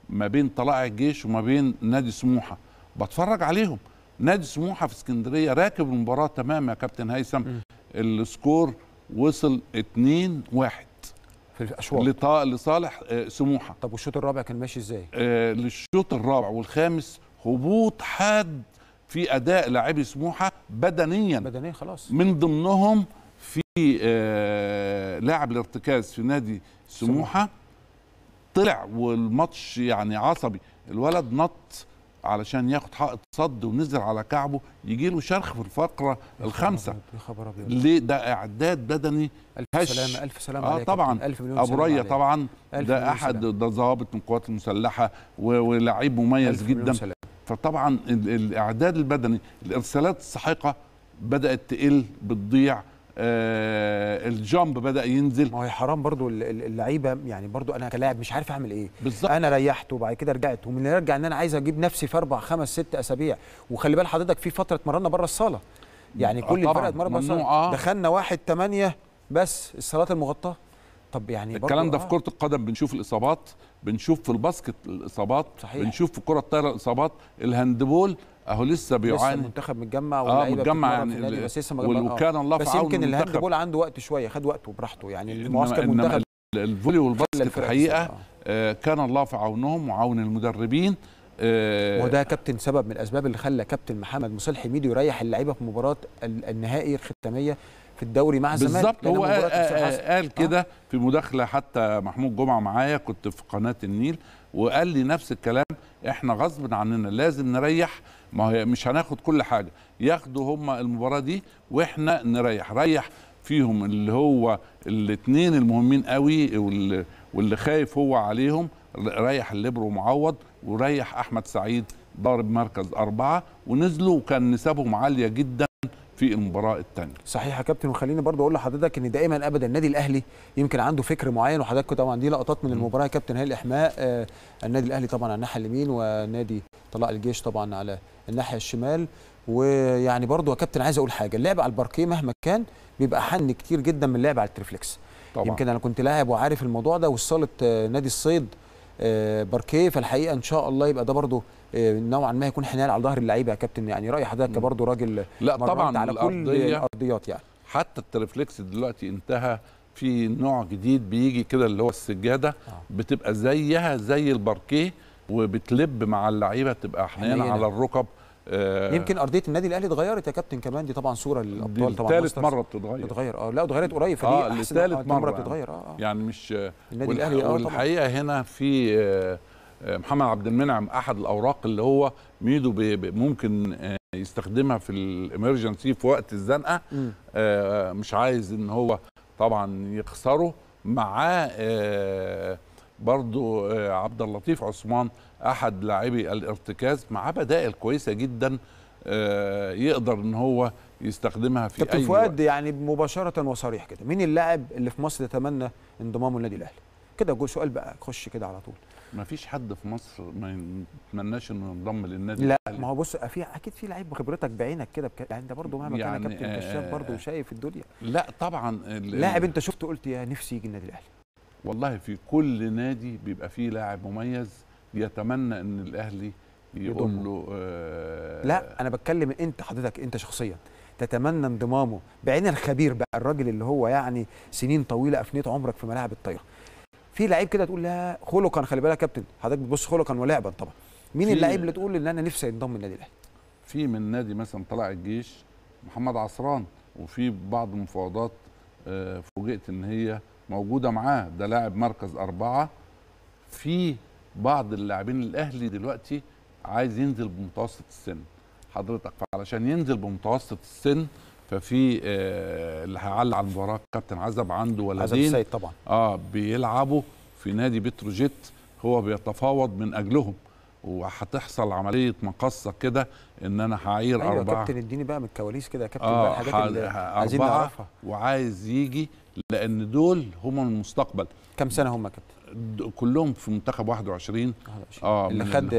ما بين طلائع الجيش وما بين نادي سموحه بتفرج عليهم نادي سموحه في اسكندريه راكب المباراه تمام يا كابتن هيثم السكور وصل 2 1 في الاشواط لصالح آه، سموحه طب والشوط الرابع كان ماشي ازاي؟ آه للشوط الرابع والخامس هبوط حاد في اداء لاعبي سموحه بدنيا بدنيا خلاص من ضمنهم في آه لاعب الارتكاز في نادي سموحه طلع والماتش يعني عصبي الولد نط علشان ياخد حائط صد ونزل على كعبه يجي له شرخ في الفقره الخامسه ليه ده اعداد بدني الف هش. سلامه الف سلامه آه طبعا ألف مليون ابو ريه طبعا ده احد ده ضابط من القوات المسلحه ولاعيب مميز جدا فطبعا الاعداد البدني الارسالات الساحقه بدات تقل بتضيع آه الجامب بدا ينزل ما هو حرام برضو اللعيبه يعني برضو انا كلاعب مش عارف اعمل ايه بالزبط. انا ريحت وبعد كده رجعت ومن ارجع ان انا عايز اجيب نفسي في اربع خمس ست اسابيع وخلي بال حضرتك في فتره اتمرنا بره الصاله يعني آه، كل الفرق اتمرن بره الصاله آه. دخلنا واحد ثمانية بس الصالات المغطاه طب يعني الكلام ده آه. في كره القدم بنشوف الاصابات بنشوف في الباسكت الاصابات صحيح. بنشوف في كره الطايره الاصابات الهاندبول اهو لسه بيعاني لسه المنتخب متجمع اه متجمع يعني بس لسه وكان آه، الله في بس يمكن الهاند بول عنده وقت شويه خد وقته براحته يعني المعسكر المنتخب الفولي والباسكت الحقيقه آه كان الله في عونهم وعون المدربين آه وده كابتن سبب من الاسباب اللي خلى كابتن محمد مصلحي ميدو يريح اللعيبه في مباراه النهائي الختاميه في الدوري مع الزمالك بالظبط هو قال آه. كده آه. في مداخله حتى محمود جمعه معايا كنت في قناه النيل وقال لي نفس الكلام احنا غصب عننا لازم نريح ما هي مش هناخد كل حاجه ياخدوا هم المباراه دي واحنا نريح ريح فيهم اللي هو الاثنين المهمين قوي واللي, خايف هو عليهم ريح الليبرو معوض وريح احمد سعيد ضارب مركز اربعه ونزلوا وكان نسبهم عاليه جدا في المباراه الثانيه صحيح يا كابتن وخليني برضه اقول لحضرتك ان دائما ابدا النادي الاهلي يمكن عنده فكر معين وحضرتك طبعا دي لقطات من المباراه يا كابتن هاي الاحماء آه النادي الاهلي طبعا على الناحيه اليمين ونادي طلاء الجيش طبعا على الناحيه الشمال ويعني برضو يا كابتن عايز اقول حاجه اللعب على الباركيه مهما كان بيبقى حن كتير جدا من اللعب على التريفلكس طبعا. يمكن انا كنت لاعب وعارف الموضوع ده وصاله نادي الصيد آه، باركيه فالحقيقه ان شاء الله يبقى ده برضو آه، نوعا ما يكون حنان على ظهر اللعيبه يا كابتن يعني راي حضرتك برضو راجل لا طبعا على كل الارضيات يعني حتى التريفلكس دلوقتي انتهى في نوع جديد بيجي كده اللي هو السجاده آه. بتبقى زيها زي الباركيه وبتلب مع اللعيبه بتبقى حنان على الركب آه، يمكن ارضيه النادي الاهلي اتغيرت يا كابتن كمان دي طبعا صوره للابطال طبعا ثالث مره بتتغير تتغير اه لا اتغيرت قريب فدي آه احسن ثالث آه، مره, مرة يعني. بتتغير آه،, اه يعني مش النادي الاهلي اه والحقيقه هنا في محمد عبد المنعم احد الاوراق اللي هو ميدو ممكن يستخدمها في الامرجنسي في وقت الزنقه مش عايز ان هو طبعا يخسره معاه برضو آه، عبد اللطيف عثمان احد لاعبي الارتكاز معاه بدائل كويسه جدا آه، يقدر ان هو يستخدمها في كابتن فؤاد يعني مباشره وصريح كده مين اللاعب اللي في مصر يتمنى انضمامه للنادي الاهلي كده جو سؤال بقى خش كده على طول ما فيش حد في مصر ما يتمناش انه ينضم للنادي لا الأهلي. ما هو بص في اكيد في لعيب بخبرتك بعينك كده يعني انت برضه مهما يعني كان كابتن كشاف آه، برضه شايف الدنيا لا طبعا لاعب انت شفته قلت يا نفسي يجي النادي الاهلي والله في كل نادي بيبقى فيه لاعب مميز يتمنى ان الاهلي يقول له آه لا انا بتكلم انت حضرتك انت شخصيا تتمنى انضمامه بعين الخبير بقى الراجل اللي هو يعني سنين طويله افنيت عمرك في ملاعب الطايره في لعيب كده تقول لا خلقا خلي بالك يا كابتن حضرتك بتبص خلقا ولعبا طبعا مين اللعيب اللي تقول ان انا نفسي انضم النادي الاهلي في من نادي مثلا طلع الجيش محمد عصران وفي بعض المفاوضات آه، فوجئت ان هي موجوده معاه ده لاعب مركز اربعه في بعض اللاعبين الاهلي دلوقتي عايز ينزل بمتوسط السن حضرتك فعلشان ينزل بمتوسط السن ففي آه اللي هيعلق على المباراه كابتن عزب عنده ولدين عزب طبعا اه بيلعبوا في نادي بتروجيت هو بيتفاوض من اجلهم وهتحصل عمليه مقصه كده ان انا هعير أيوة اربعه كابتن اديني بقى من الكواليس كده يا كابتن آه بقى الحاجات اللي عايزين نعرفها وعايز يجي لان دول هم المستقبل كم سنه هم كابتن كلهم في منتخب 21 اه اللي خد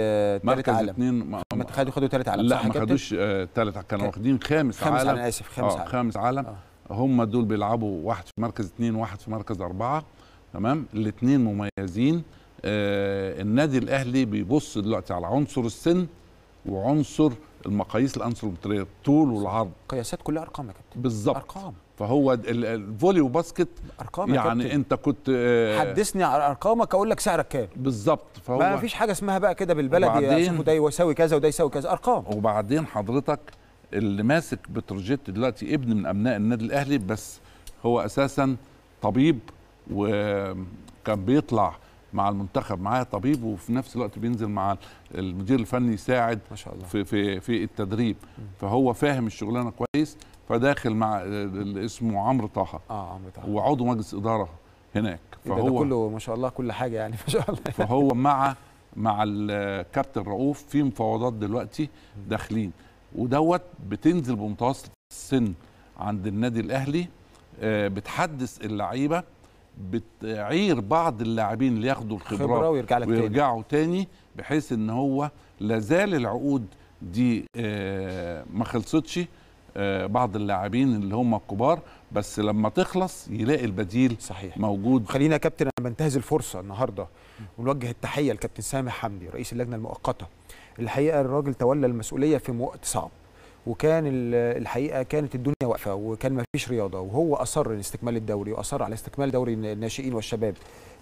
ثالث عالم ما خدوا خدوا ثالث عالم لا ما خدوش ثالث آه كانوا واخدين خامس, خامس عالم انا اسف خامس آه عالم خامس عالم آه. هم دول بيلعبوا واحد في مركز اثنين واحد في مركز اربعه تمام الاثنين مميزين آه النادي الاهلي بيبص دلوقتي على عنصر السن وعنصر المقاييس الانثروبتريه الطول والعرض القياسات كلها ارقام يا كابتن بالظبط ارقام فهو الفولي وباسكت ارقام يعني انت كنت حدثني على ارقامك اقول لك سعرك كام بالظبط فهو ما فيش حاجه اسمها بقى كده بالبلدي ده يساوي كذا وده يساوي كذا ارقام وبعدين حضرتك اللي ماسك بتروجيت دلوقتي ابن من ابناء النادي الاهلي بس هو اساسا طبيب وكان بيطلع مع المنتخب معايا طبيب وفي نفس الوقت بينزل مع المدير الفني يساعد ما شاء الله. في في في التدريب فهو فاهم الشغلانه كويس فداخل مع اسمه عمرو طه اه عمرو طه وعضو مجلس اداره هناك إيه فهو ده كله ما شاء الله كل حاجه يعني ما شاء الله فهو مع مع الكابتن رؤوف في مفاوضات دلوقتي داخلين ودوت بتنزل بمتوسط السن عند النادي الاهلي آه، بتحدث اللعيبه بتعير بعض اللاعبين اللي ياخدوا الخبرات ويرجع لك ويرجعوا تاني. تاني بحيث ان هو لازال العقود دي آه، ما خلصتش آه، بعض اللاعبين اللي هم الكبار بس لما تخلص يلاقي البديل صحيح موجود خلينا يا كابتن انا بنتهز الفرصه النهارده ونوجه التحيه لكابتن سامي حمدي رئيس اللجنه المؤقته الحقيقه الراجل تولى المسؤوليه في وقت صعب وكان الحقيقه كانت الدنيا واقفه وكان ما فيش رياضه وهو اصر على استكمال الدوري واصر على استكمال دوري الناشئين والشباب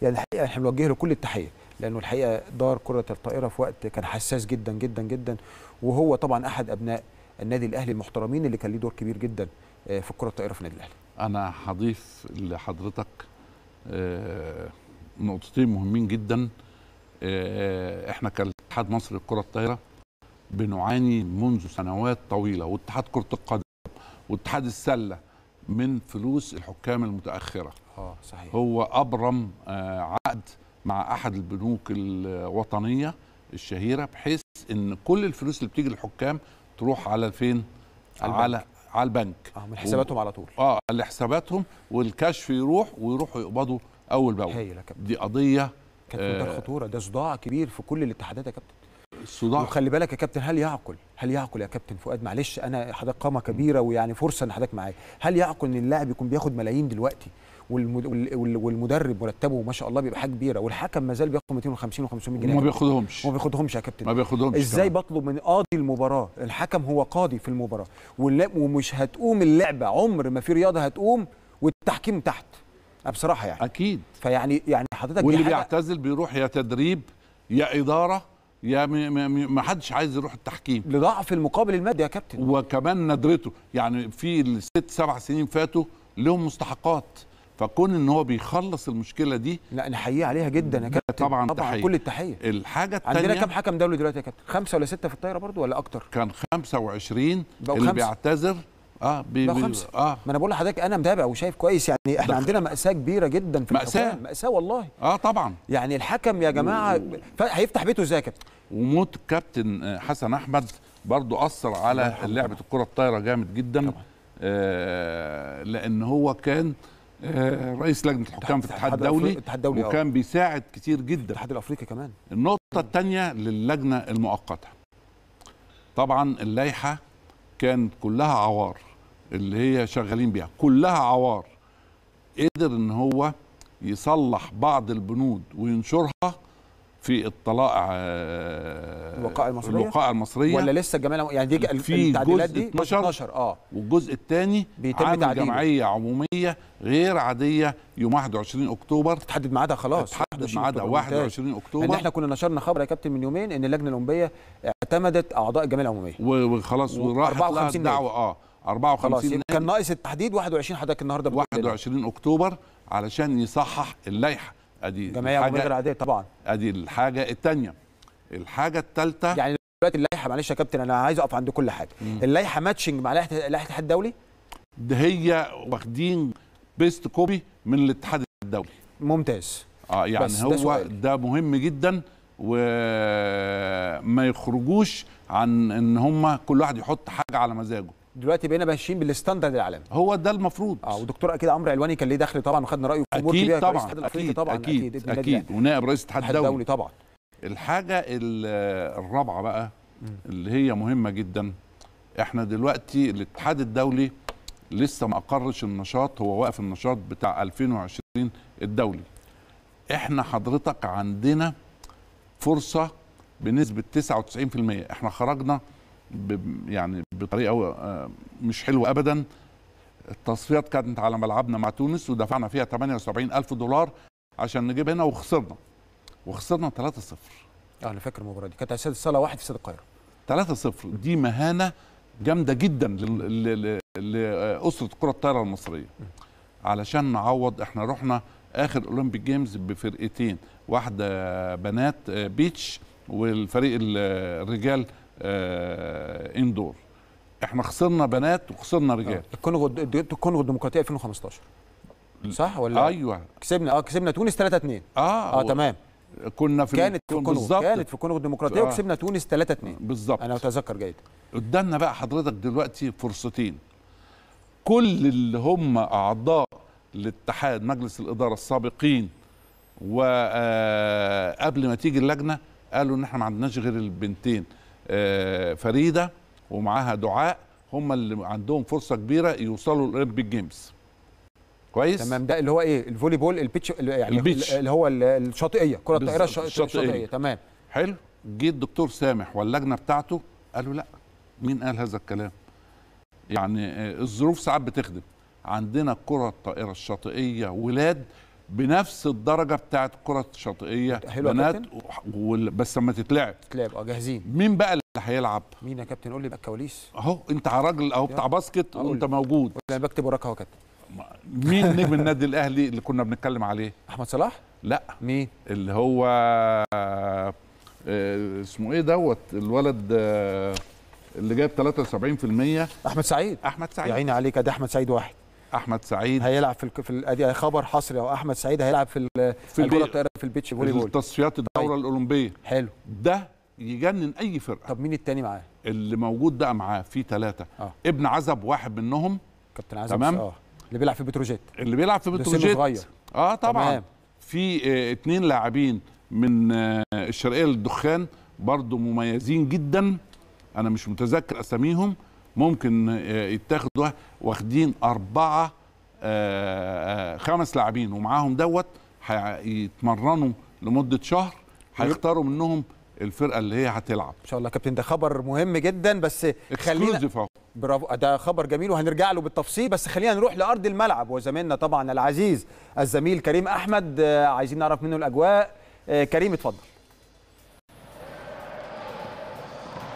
يعني الحقيقه احنا بنوجه له كل التحيه لانه الحقيقه دار كره الطائره في وقت كان حساس جدا جدا جدا وهو طبعا احد ابناء النادي الاهلي المحترمين اللي كان ليه دور كبير جدا آه، في الكره الطائره في النادي الاهلي انا هضيف لحضرتك آه، نقطتين مهمين جدا آه، احنا كاتحاد مصر للكره الطايره بنعاني منذ سنوات طويله واتحاد كره القدم واتحاد السله من فلوس الحكام المتاخره اه صحيح هو ابرم عقد مع احد البنوك الوطنيه الشهيره بحيث ان كل الفلوس اللي بتيجي للحكام تروح على فين على على, على البنك اه من حساباتهم و... على طول اه لحساباتهم والكشف يروح ويروحوا يقبضوا اول باول هايل يا كابتن دي قضيه كانت آه خطوره ده صداع كبير في كل الاتحادات يا كابتن الصداع وخلي بالك يا كابتن هل يعقل هل يعقل يا كابتن فؤاد معلش انا حضرتك قامه كبيره ويعني فرصه ان حضرتك معايا هل يعقل ان اللاعب يكون بياخد ملايين دلوقتي والمدرب مرتبه ما شاء الله بيبقى حاجه كبيره والحكم ما زال بياخد 250 و500 جنيه وما بياخدهمش وما بياخدهمش يا كابتن ما بياخدهمش ازاي كمان. بطلب من قاضي المباراه الحكم هو قاضي في المباراه ومش هتقوم اللعبه عمر ما في رياضه هتقوم والتحكيم تحت أه، بصراحه يعني اكيد فيعني يعني حضرتك واللي بيعتزل بيروح يا تدريب يا اداره يا ما حدش عايز يروح التحكيم لضعف المقابل المادي يا كابتن وكمان ندرته يعني في الست سبع سنين فاتوا لهم مستحقات فكون ان هو بيخلص المشكله دي لا نحييه عليها جدا يا كابتن طبعا طبعا تحية. كل التحيه الحاجه الثانيه عندنا كام حكم دولي دلوقتي يا كابتن خمسه ولا سته في الطايره برضو ولا اكتر كان 25 اللي خمسة. بيعتذر اه بي بي خمسة. اه ما انا بقول لحضرتك انا متابع وشايف كويس يعني احنا عندنا ماساه كبيره جدا في مأساة الحكام. ماساه والله اه طبعا يعني الحكم يا جماعه و... هيفتح بيته ازاي يا كابتن وموت كابتن آه، حسن احمد برضو اثر على لعبه الكره الطايره جامد جدا طبعا. آه لان هو كان آه، رئيس لجنه الحكام في الاتحاد الدولي الاتحاد الدولي وكان آه. بيساعد كتير جدا الاتحاد الافريقي كمان النقطه الثانيه للجنه المؤقته طبعا اللائحه كانت كلها عوار اللي هي شغالين بيها كلها عوار قدر ان هو يصلح بعض البنود وينشرها في الطلائع آه، الوقائع المصريه الوقائع المصريه ولا لسه الجمعيه يعني دي في التعديلات دي 12, 12 اه والجزء الثاني بيتم تعديله. جمعيه عموميه غير عاديه يوم 21 اكتوبر تحدد ميعادها خلاص تحدد ميعادها 21 اكتوبر لان احنا كنا نشرنا خبر يا كابتن من يومين ان اللجنه الاولمبيه اعتمدت اعضاء الجمعيه العموميه وخلاص وراحت لها دعوه اه 54 كان ناقص التحديد 21 حضرتك النهارده 21 اكتوبر علشان يصحح اللائحه ادي جمعيه غير العاديه طبعا ادي الحاجه الثانيه الحاجه الثالثه يعني دلوقتي اللائحه معلش يا كابتن انا عايز اقف عند كل حاجه اللائحه ماتشنج مع لائحه الاتحاد الدولي ده هي واخدين بيست كوبي من الاتحاد الدولي ممتاز اه يعني هو ده مهم جدا وما يخرجوش عن ان هم كل واحد يحط حاجه على مزاجه دلوقتي بقينا ماشيين بالستاندرد العالمي هو ده المفروض اه ودكتور اكيد عمرو علواني كان ليه دخل طبعا وخدنا رايه في اكيد طبعا اكيد طبعا اكيد اكيد, أكيد. ونائب رئيس الاتحاد الدولي طبعا الحاجه الرابعه بقى اللي هي مهمه جدا احنا دلوقتي الاتحاد الدولي لسه ما اقرش النشاط هو واقف النشاط بتاع 2020 الدولي احنا حضرتك عندنا فرصه بنسبه 99% احنا خرجنا يعني بطريقه آه، مش حلوه ابدا التصفيات كانت على ملعبنا مع تونس ودفعنا فيها 78 ألف دولار عشان نجيب هنا وخسرنا وخسرنا 3-0 اه انا فاكر المباراه دي كانت على الصاله واحد في استاد القاهره 3-0 دي مهانه جامده جدا لاسره كره الطايره المصريه علشان نعوض احنا رحنا اخر اولمبيك جيمز بفرقتين واحده بنات آه، بيتش والفريق الرجال اندور آه، احنا خسرنا بنات وخسرنا رجال الكونغو آه، الكونغو الديمقراطيه 2015 صح ولا ايوه كسبنا اه كسبنا تونس 3 2 اه اه تمام كنا في كانت في الكونغو كانت في الكونغو الديمقراطيه آه. وكسبنا تونس 3 2 بالظبط انا اتذكر جيد قدامنا بقى حضرتك دلوقتي فرصتين كل اللي هم اعضاء الاتحاد مجلس الاداره السابقين وقبل آه، ما تيجي اللجنه قالوا ان احنا ما عندناش غير البنتين فريده ومعاها دعاء هم اللي عندهم فرصه كبيره يوصلوا الاولمبيك جيمز كويس تمام ده اللي هو ايه الفولي بول البيتش يعني البيتش. اللي هو الشاطئيه كره الطائره الشاطئيه تمام حلو جه الدكتور سامح واللجنه بتاعته قالوا لا مين قال هذا الكلام يعني آه، الظروف ساعات بتخدم عندنا كره الطائره الشاطئيه ولاد بنفس الدرجه بتاعت الكره الشاطئيه حلوة بنات و... بس لما تتلعب تتلعب اه جاهزين مين بقى اللي هيلعب مين يا كابتن قول لي بقى الكواليس اهو انت راجل اهو بتاع باسكت وانت موجود انا بكتب وراك اهو يا كابتن مين نجم النادي الاهلي اللي كنا بنتكلم عليه احمد صلاح لا مين اللي هو آه، اسمه ايه دوت الولد آه، اللي جايب 73% احمد سعيد احمد سعيد يا عيني عليك ده احمد سعيد واحد احمد سعيد هيلعب في في ادي خبر حصري او احمد سعيد هيلعب في ال... في الكره الطائره في البيتش فولي بول تصفيات الدوره طيب. الاولمبيه حلو ده يجنن اي فرقه طب مين التاني معاه اللي موجود ده معاه في ثلاثه آه. ابن عزب واحد منهم كابتن عزب تمام اه اللي بيلعب في بتروجيت اللي بيلعب في بتروجيت اه طبعا تمام. في اه اتنين لاعبين من اه الشرقيه للدخان برضو مميزين جدا انا مش متذكر اساميهم ممكن آه، يتاخدوا واخدين اربعه آه، آه، خمس لاعبين ومعاهم دوت هيتمرنوا لمده شهر هيختاروا منهم الفرقه اللي هي هتلعب ان شاء الله كابتن ده خبر مهم جدا بس خلينا برافو ده خبر جميل وهنرجع له بالتفصيل بس خلينا نروح لارض الملعب وزميلنا طبعا العزيز الزميل كريم احمد عايزين نعرف منه الاجواء كريم اتفضل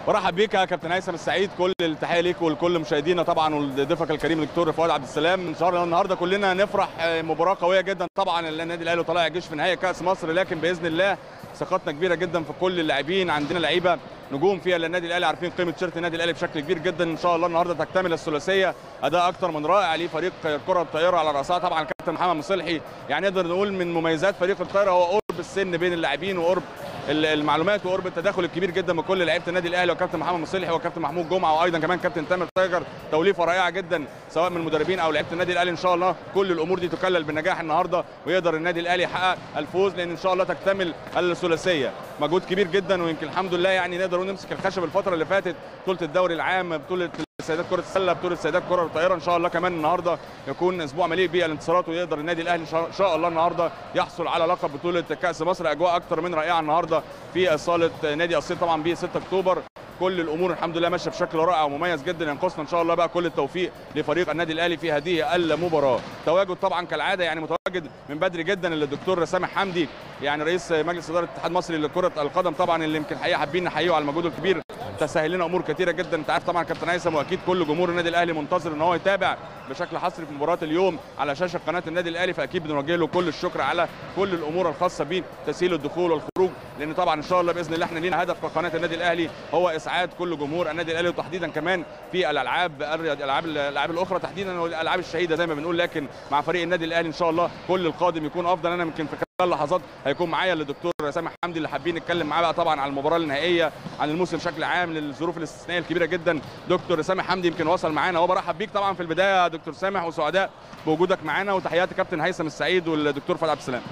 ورحب بيك يا كابتن هيثم السعيد كل التحيه ليك ولكل مشاهدينا طبعا ولضيفك الكريم الدكتور فؤاد عبد السلام ان شاء الله النهارده كلنا نفرح آه، مباراه قويه جدا طبعا النادي الاهلي وطلائع الجيش في نهائي كاس مصر لكن باذن الله ثقتنا كبيره جدا في كل اللاعبين عندنا لعيبه نجوم فيها للنادي الاهلي عارفين قيمه تيشيرت النادي الاهلي بشكل كبير جدا ان شاء الله النهارده تكتمل الثلاثيه اداء اكثر من رائع لفريق الكره الطايره على راسها طبعا الكابتن محمد مصلحي يعني نقدر نقول من مميزات فريق الطايره هو قرب السن بين اللاعبين وقرب المعلومات وقرب التداخل الكبير جدا من كل لعيبه النادي الاهلي وكابتن محمد مصلحي وكابتن محمود جمعه وايضا كمان كابتن تامر تايجر توليفه رائعه جدا سواء من المدربين او لعيبه النادي الاهلي ان شاء الله كل الامور دي تكلل بالنجاح النهارده ويقدر النادي الاهلي يحقق الفوز لان ان شاء الله تكتمل الثلاثيه مجهود كبير جدا ويمكن الحمد لله يعني نقدر نمسك الخشب الفتره اللي فاتت بطوله الدوري العام بطوله السيدات كره السله بطوله السيدات كره الطائره ان شاء الله كمان النهارده يكون اسبوع مليء بالانتصارات ويقدر النادي الاهلي ان شاء الله النهارده يحصل على لقب بطوله كاس مصر اجواء اكثر من رائعه النهارده في صاله نادي اصيل طبعا ب 6 اكتوبر كل الامور الحمد لله ماشيه بشكل رائع ومميز جدا ينقصنا ان شاء الله بقى كل التوفيق لفريق النادي الاهلي في هذه المباراه تواجد طبعا كالعاده يعني متواجد من بدري جدا للدكتور سامح حمدي يعني رئيس مجلس اداره الاتحاد المصري لكره القدم طبعا اللي يمكن حقيقه حابين نحييه على المجهود الكبير تسهل لنا امور كثيره جدا انت عارف طبعا كابتن هيثم اكيد كل جمهور النادي الاهلي منتظر ان هو يتابع بشكل حصري في مباراه اليوم على شاشه قناه النادي الاهلي فاكيد بنوجه له كل الشكر على كل الامور الخاصه بيه تسهيل الدخول والخروج لان طبعا ان شاء الله باذن الله احنا لينا هدف كقناه النادي الاهلي هو اسعاد كل جمهور النادي الاهلي وتحديدا كمان في الالعاب الالعاب الالعاب الاخرى تحديدا والالعاب الشهيده زي ما بنقول لكن مع فريق النادي الاهلي ان شاء الله كل القادم يكون افضل انا يمكن في خلال لحظات هيكون معايا الدكتور سامح حمدي اللي حابين نتكلم معاه بقى طبعا على المباراه النهائيه عن الموسم بشكل عام للظروف الاستثنائيه الكبيره جدا دكتور سامح حمدي يمكن وصل معانا هو برحب بيك طبعا في البدايه دكتور سامح وسعداء بوجودك معانا وتحياتي كابتن هيثم السعيد والدكتور فؤاد عبد السلام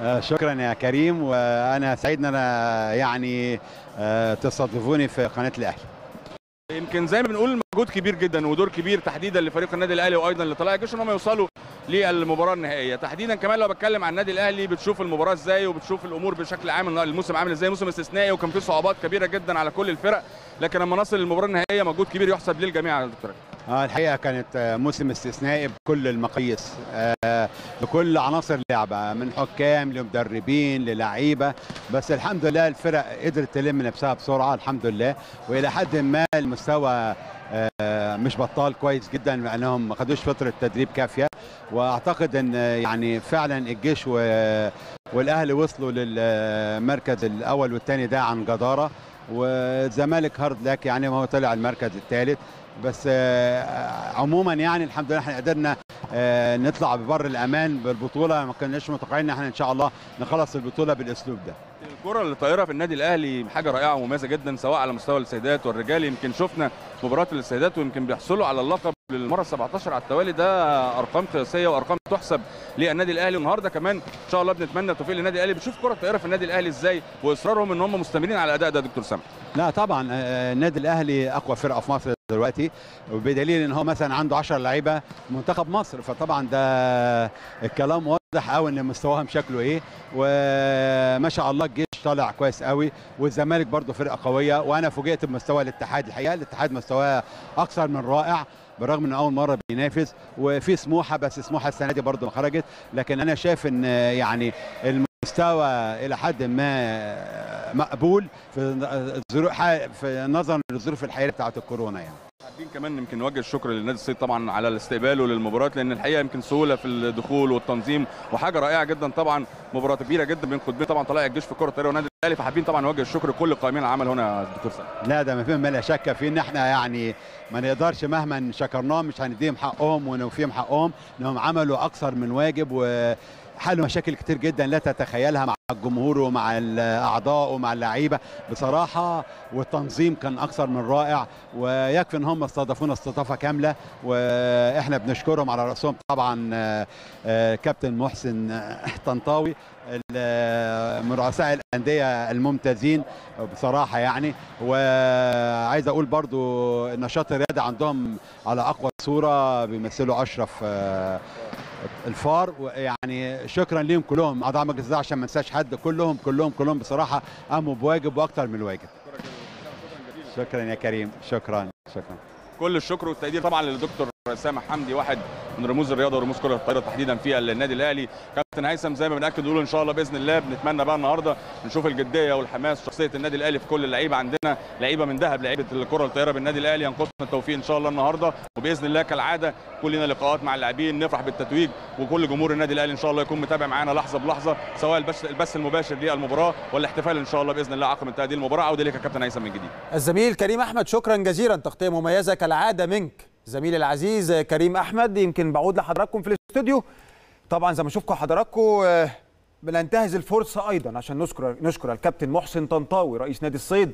آه، شكرا يا كريم وانا سعيد ان انا يعني آه، تستضيفوني في قناه الاهلي يمكن زي ما بنقول مجهود كبير جدا ودور كبير تحديدا لفريق النادي الاهلي وايضا لطلائع الجيش ان هم يوصلوا للمباراه النهائيه تحديدا كمان لو بتكلم عن النادي الاهلي بتشوف المباراه ازاي وبتشوف الامور بشكل عام الموسم عامل ازاي موسم استثنائي وكان فيه صعوبات كبيره جدا على كل الفرق لكن لما نصل للمباراه النهائيه مجهود كبير يحسب للجميع يا دكتور آه الحقيقه كانت آه، موسم استثنائي بكل المقاييس آه بكل عناصر اللعبه من حكام لمدربين للعيبه بس الحمد لله الفرق قدرت تلم نفسها بسرعه الحمد لله والى حد ما المستوى آه مش بطال كويس جدا لانهم ما خدوش فتره تدريب كافيه واعتقد ان آه، يعني فعلا الجيش والاهلي وصلوا للمركز الاول والثاني ده عن جداره والزمالك هارد لك يعني ما هو طلع المركز الثالث بس آه، آه، عموما يعني الحمد لله احنا قدرنا آه، نطلع ببر الامان بالبطوله ما كناش متوقعين ان احنا ان شاء الله نخلص البطوله بالاسلوب ده الكره اللي طايره في النادي الاهلي حاجه رائعه ومميزه جدا سواء على مستوى السيدات والرجال يمكن شفنا مباراه السيدات ويمكن بيحصلوا على اللقب للمره 17 على التوالي ده ارقام قياسيه وارقام تحسب للنادي الاهلي النهارده كمان ان شاء الله بنتمنى التوفيق للنادي الاهلي بنشوف كره طائره في النادي الاهلي ازاي واصرارهم ان هم مستمرين على الاداء ده دكتور سامح لا طبعا آه، النادي الاهلي اقوى فرقه في مصر دلوقتي بدليل ان هو مثلا عنده 10 لعيبه منتخب مصر فطبعا ده الكلام واضح قوي ان مستواهم شكله ايه وما شاء الله الجيش طالع كويس قوي والزمالك برده فرقه قويه وانا فوجئت بمستوى الاتحاد الحقيقه الاتحاد مستواه اكثر من رائع بالرغم انه اول مره بينافس وفي سموحه بس سموحه السنه دي برضه خرجت لكن انا شايف ان يعني المستوى الى حد ما مقبول في الظروف في نظرا للظروف الحياه بتاعه الكورونا يعني حابين كمان يمكن نوجه الشكر للنادي الصيد طبعا على استقباله للمباراه لان الحقيقه يمكن سهوله في الدخول والتنظيم وحاجه رائعه جدا طبعا مباراه كبيره جدا بين قطبين طبعا طلائع الجيش في كره الطايره والنادي الاهلي فحابين طبعا نوجه الشكر لكل قائمين العمل هنا دكتور سعد لا ده ما فيهم ما لا شك فيه ان احنا يعني ما نقدرش مهما شكرناهم مش هنديهم حقهم ونوفيهم حقهم انهم عملوا اكثر من واجب و حل مشاكل كتير جدا لا تتخيلها مع الجمهور ومع الاعضاء ومع اللعيبه بصراحه والتنظيم كان اكثر من رائع ويكفي ان هم استضافونا استضافه كامله واحنا بنشكرهم على راسهم طبعا آه، آه، كابتن محسن آه، طنطاوي من رؤساء الانديه الممتازين بصراحه يعني وعايز اقول برضو النشاط الرياضي عندهم على اقوى صوره بيمثلوا اشرف الفار ويعني شكرا ليهم كلهم اعضاء مجلس الاداره عشان ما انساش حد كلهم كلهم كلهم بصراحه قاموا بواجب واكثر من الواجب شكرا يا كريم شكرا شكرا كل الشكر والتقدير طبعا للدكتور سامح حمدي واحد من رموز الرياضه ورموز كره الطايره تحديدا في النادي الاهلي كابتن هيثم زي ما بناكد نقول ان شاء الله باذن الله بنتمنى بقى النهارده نشوف الجديه والحماس شخصيه النادي الاهلي في كل اللعيبه عندنا لعيبه من ذهب لعيبه الكره الطايره بالنادي الاهلي ينقصنا التوفيق ان شاء الله النهارده وباذن الله كالعاده كلنا لنا لقاءات مع اللاعبين نفرح بالتتويج وكل جمهور النادي الاهلي ان شاء الله يكون متابع معانا لحظه بلحظه سواء البث المباشر للمباراه والاحتفال ان شاء الله باذن الله عقب انتهاء المباراه عوده لك يا كابتن هيثم من جديد الزميل كريم احمد شكرا جزيلا تغطيه مميزه كالعاده منك زميلي العزيز كريم احمد يمكن بعود لحضراتكم في الاستوديو طبعا زي ما اشوفكم حضراتكم آه، بننتهز الفرصه ايضا عشان نشكر نشكر الكابتن محسن طنطاوي رئيس نادي الصيد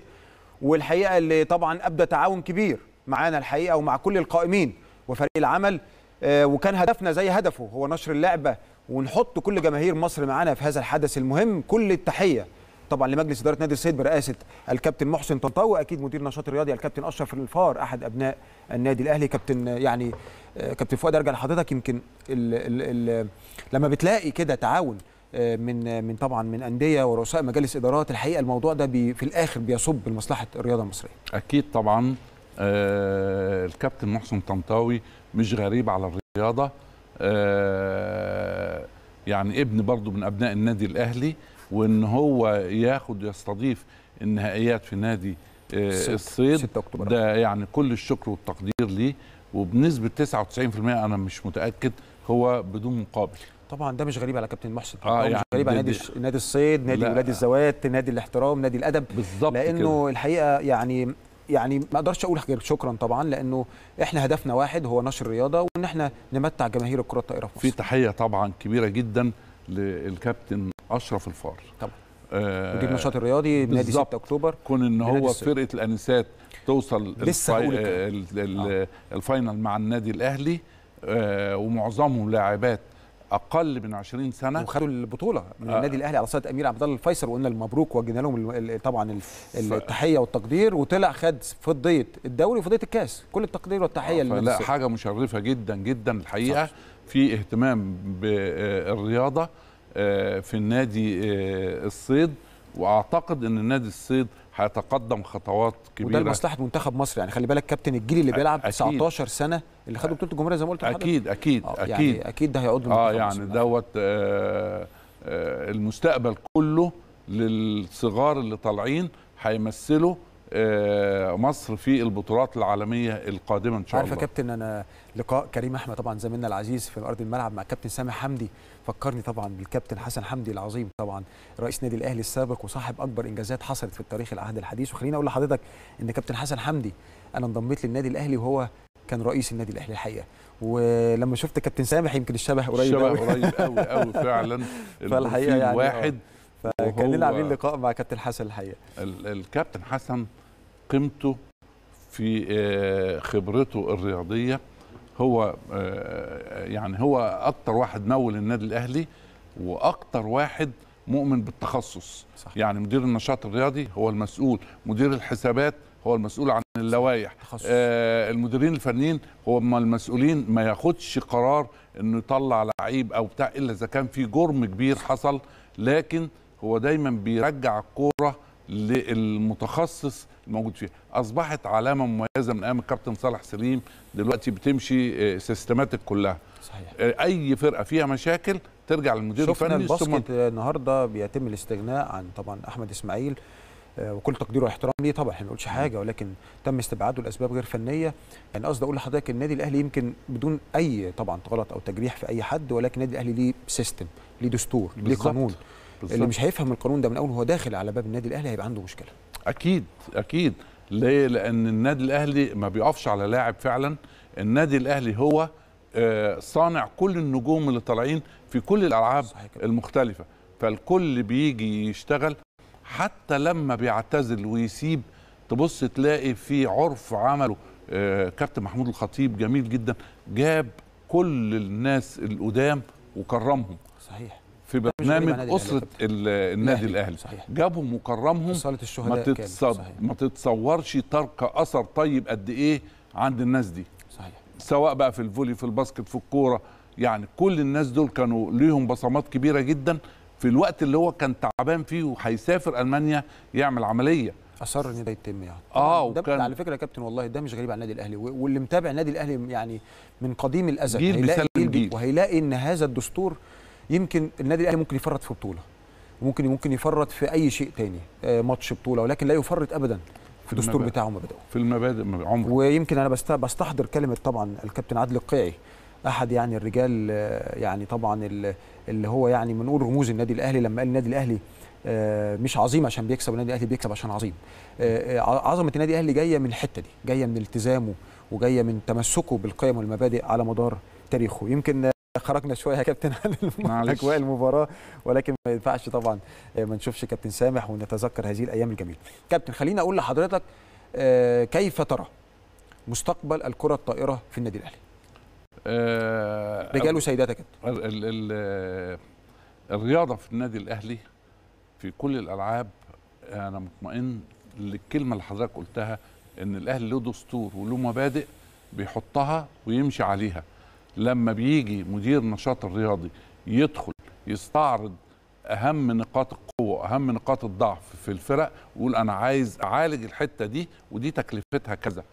والحقيقه اللي طبعا ابدى تعاون كبير معانا الحقيقه ومع كل القائمين وفريق العمل آه، وكان هدفنا زي هدفه هو نشر اللعبه ونحط كل جماهير مصر معانا في هذا الحدث المهم كل التحيه طبعا لمجلس اداره نادي الصيد برئاسه الكابتن محسن طنطاوي واكيد مدير نشاط الرياضي الكابتن اشرف الفار احد ابناء النادي الاهلي كابتن يعني آه، كابتن فؤاد ارجع لحضرتك يمكن الـ الـ الـ لما بتلاقي كده تعاون آه، من آه، من طبعا من انديه ورؤساء مجالس ادارات الحقيقه الموضوع ده بي في الاخر بيصب لمصلحه الرياضه المصريه اكيد طبعا الكابتن محسن طنطاوي مش غريب على الرياضه يعني ابن برضه من ابناء النادي الاهلي وان هو ياخد يستضيف النهائيات في نادي آه، الصيد 6 اكتوبر ده يعني كل الشكر والتقدير ليه وبنسبه 99% انا مش متاكد هو بدون مقابل طبعا ده مش غريب على كابتن محسن آه يعني مش غريب على نادي نادي الصيد نادي ولاد الزوات نادي الاحترام نادي الادب بالظبط لانه كده. الحقيقه يعني يعني ما اقدرش اقول غير شكرا طبعا لانه احنا هدفنا واحد هو نشر الرياضه وان احنا نمتع جماهير الكره الطائره في مصر في تحيه طبعا كبيره جدا للكابتن اشرف الفار طبعا آه، مدير النشاط الرياضي نادي 6 اكتوبر كون ان هو فرقه الانسات توصل لسه الفاي... آه، آه. الفاينل مع النادي الاهلي ومعظمهم لاعبات اقل من 20 سنه وخدوا البطوله من آه. النادي الاهلي على صاله امير عبد الله الفيصل وقلنا المبروك وجينا لهم طبعا التحيه والتقدير وطلع خد فضيه الدوري وفضيه الكاس كل التقدير والتحيه آه لا حاجه مشرفه جدا جدا الحقيقه صح. في اهتمام بالرياضه آه، في النادي آه، الصيد واعتقد ان نادي الصيد هيتقدم خطوات كبيره وده لمصلحه منتخب مصر يعني خلي بالك كابتن الجيل اللي بيلعب 19 سنه اللي خدوا بطوله الجمهوريه زي ما قلت اكيد اكيد آه، يعني اكيد اكيد ده هيعود اه يعني دوت المستقبل كله للصغار اللي طالعين هيمثلوا آه، مصر في البطولات العالميه القادمه ان شاء الله عارف يا كابتن انا لقاء كريم احمد طبعا زميلنا العزيز في ارض الملعب مع كابتن سامح حمدي فكرني طبعا بالكابتن حسن حمدي العظيم طبعا رئيس نادي الاهلي السابق وصاحب اكبر انجازات حصلت في التاريخ العهد الحديث وخليني اقول لحضرتك ان كابتن حسن حمدي انا انضميت للنادي الاهلي وهو كان رئيس النادي الاهلي الحقيقه ولما شفت كابتن سامح يمكن الشبه قريب الشبه قريب قوي قوي *laughs* فعلا فالحقيقه يعني واحد اه. فكان لنا عاملين لقاء مع كابتن حسن الحقيقه الكابتن حسن قيمته في آه، خبرته الرياضيه هو آه، يعني هو اكتر واحد مول النادي الاهلي واكتر واحد مؤمن بالتخصص صح. يعني مدير النشاط الرياضي هو المسؤول مدير الحسابات هو المسؤول عن اللوائح آه المديرين الفنيين هو ما المسؤولين ما ياخدش قرار انه يطلع لعيب او بتاع الا اذا كان في جرم كبير حصل لكن هو دايما بيرجع الكوره للمتخصص موجود فيها اصبحت علامه مميزه من ايام الكابتن صالح سليم دلوقتي بتمشي آه، سيستماتيك كلها صحيح. آه، اي فرقه فيها مشاكل ترجع للمدير الفني الباسكت ثم النهارده بيتم الاستغناء عن طبعا احمد اسماعيل آه، وكل تقدير واحترام ليه طبعا احنا ما نقولش حاجه ولكن تم استبعاده لاسباب غير فنيه يعني قصدي اقول لحضرتك النادي الاهلي يمكن بدون اي طبعا غلط او تجريح في اي حد ولكن النادي الاهلي ليه سيستم ليه دستور ليه قانون بالزبط. اللي مش هيفهم القانون ده من اول هو داخل على باب النادي الاهلي هيبقى عنده مشكله اكيد اكيد ليه لان النادي الاهلي ما بيقفش على لاعب فعلا النادي الاهلي هو آه، صانع كل النجوم اللي طالعين في كل الالعاب المختلفه فالكل بيجي يشتغل حتى لما بيعتزل ويسيب تبص تلاقي في عرف عمله آه، كابتن محمود الخطيب جميل جدا جاب كل الناس القدام وكرمهم صحيح في برنامج اسره النادي الاهلي جابهم وكرمهم صاله الشهداء ما, تتصد... ما تتصورش ترك اثر طيب قد ايه عند الناس دي صحيح سواء بقى في الفولي في الباسكت في الكوره يعني كل الناس دول كانوا ليهم بصمات كبيره جدا في الوقت اللي هو كان تعبان فيه وهيسافر المانيا يعمل عمليه اصر ان ده يتم يعني اه وكان على فكره يا كابتن والله ده مش غريب على النادي الاهلي واللي متابع النادي الاهلي يعني من قديم الازل جيل هيلاقي جيل وهيلاقي ان هذا الدستور يمكن النادي الاهلي ممكن يفرط في بطوله وممكن ممكن يفرط في اي شيء تاني آه، ماتش بطوله ولكن لا يفرط ابدا في الدستور بتاعه ومبادئه في المبادئ عمره ويمكن انا بستحضر كلمه طبعا الكابتن عادل القيعي احد يعني الرجال آه، يعني طبعا اللي هو يعني بنقول رموز النادي الاهلي لما قال النادي الاهلي آه، مش عظيم عشان بيكسب النادي الاهلي بيكسب عشان عظيم عظمه النادي الاهلي جايه من الحته دي جايه من التزامه وجايه من تمسكه بالقيم والمبادئ على مدار تاريخه يمكن خرجنا شويه يا كابتن *laughs* عن اجواء المباراه ولكن ما ينفعش طبعا آه، ما نشوفش كابتن سامح ونتذكر هذه الايام الجميله. كابتن خليني اقول لحضرتك آه، كيف ترى مستقبل الكره الطائره في النادي الاهلي؟ آه، رجال وسيدات يا كابتن. الرياضه في النادي الاهلي في كل الالعاب انا مطمئن للكلمه اللي حضرتك قلتها ان الاهلي له دستور وله مبادئ بيحطها ويمشي عليها. لما بيجي مدير النشاط الرياضي يدخل يستعرض اهم نقاط القوه واهم نقاط الضعف في الفرق ويقول انا عايز اعالج الحته دي ودي تكلفتها كذا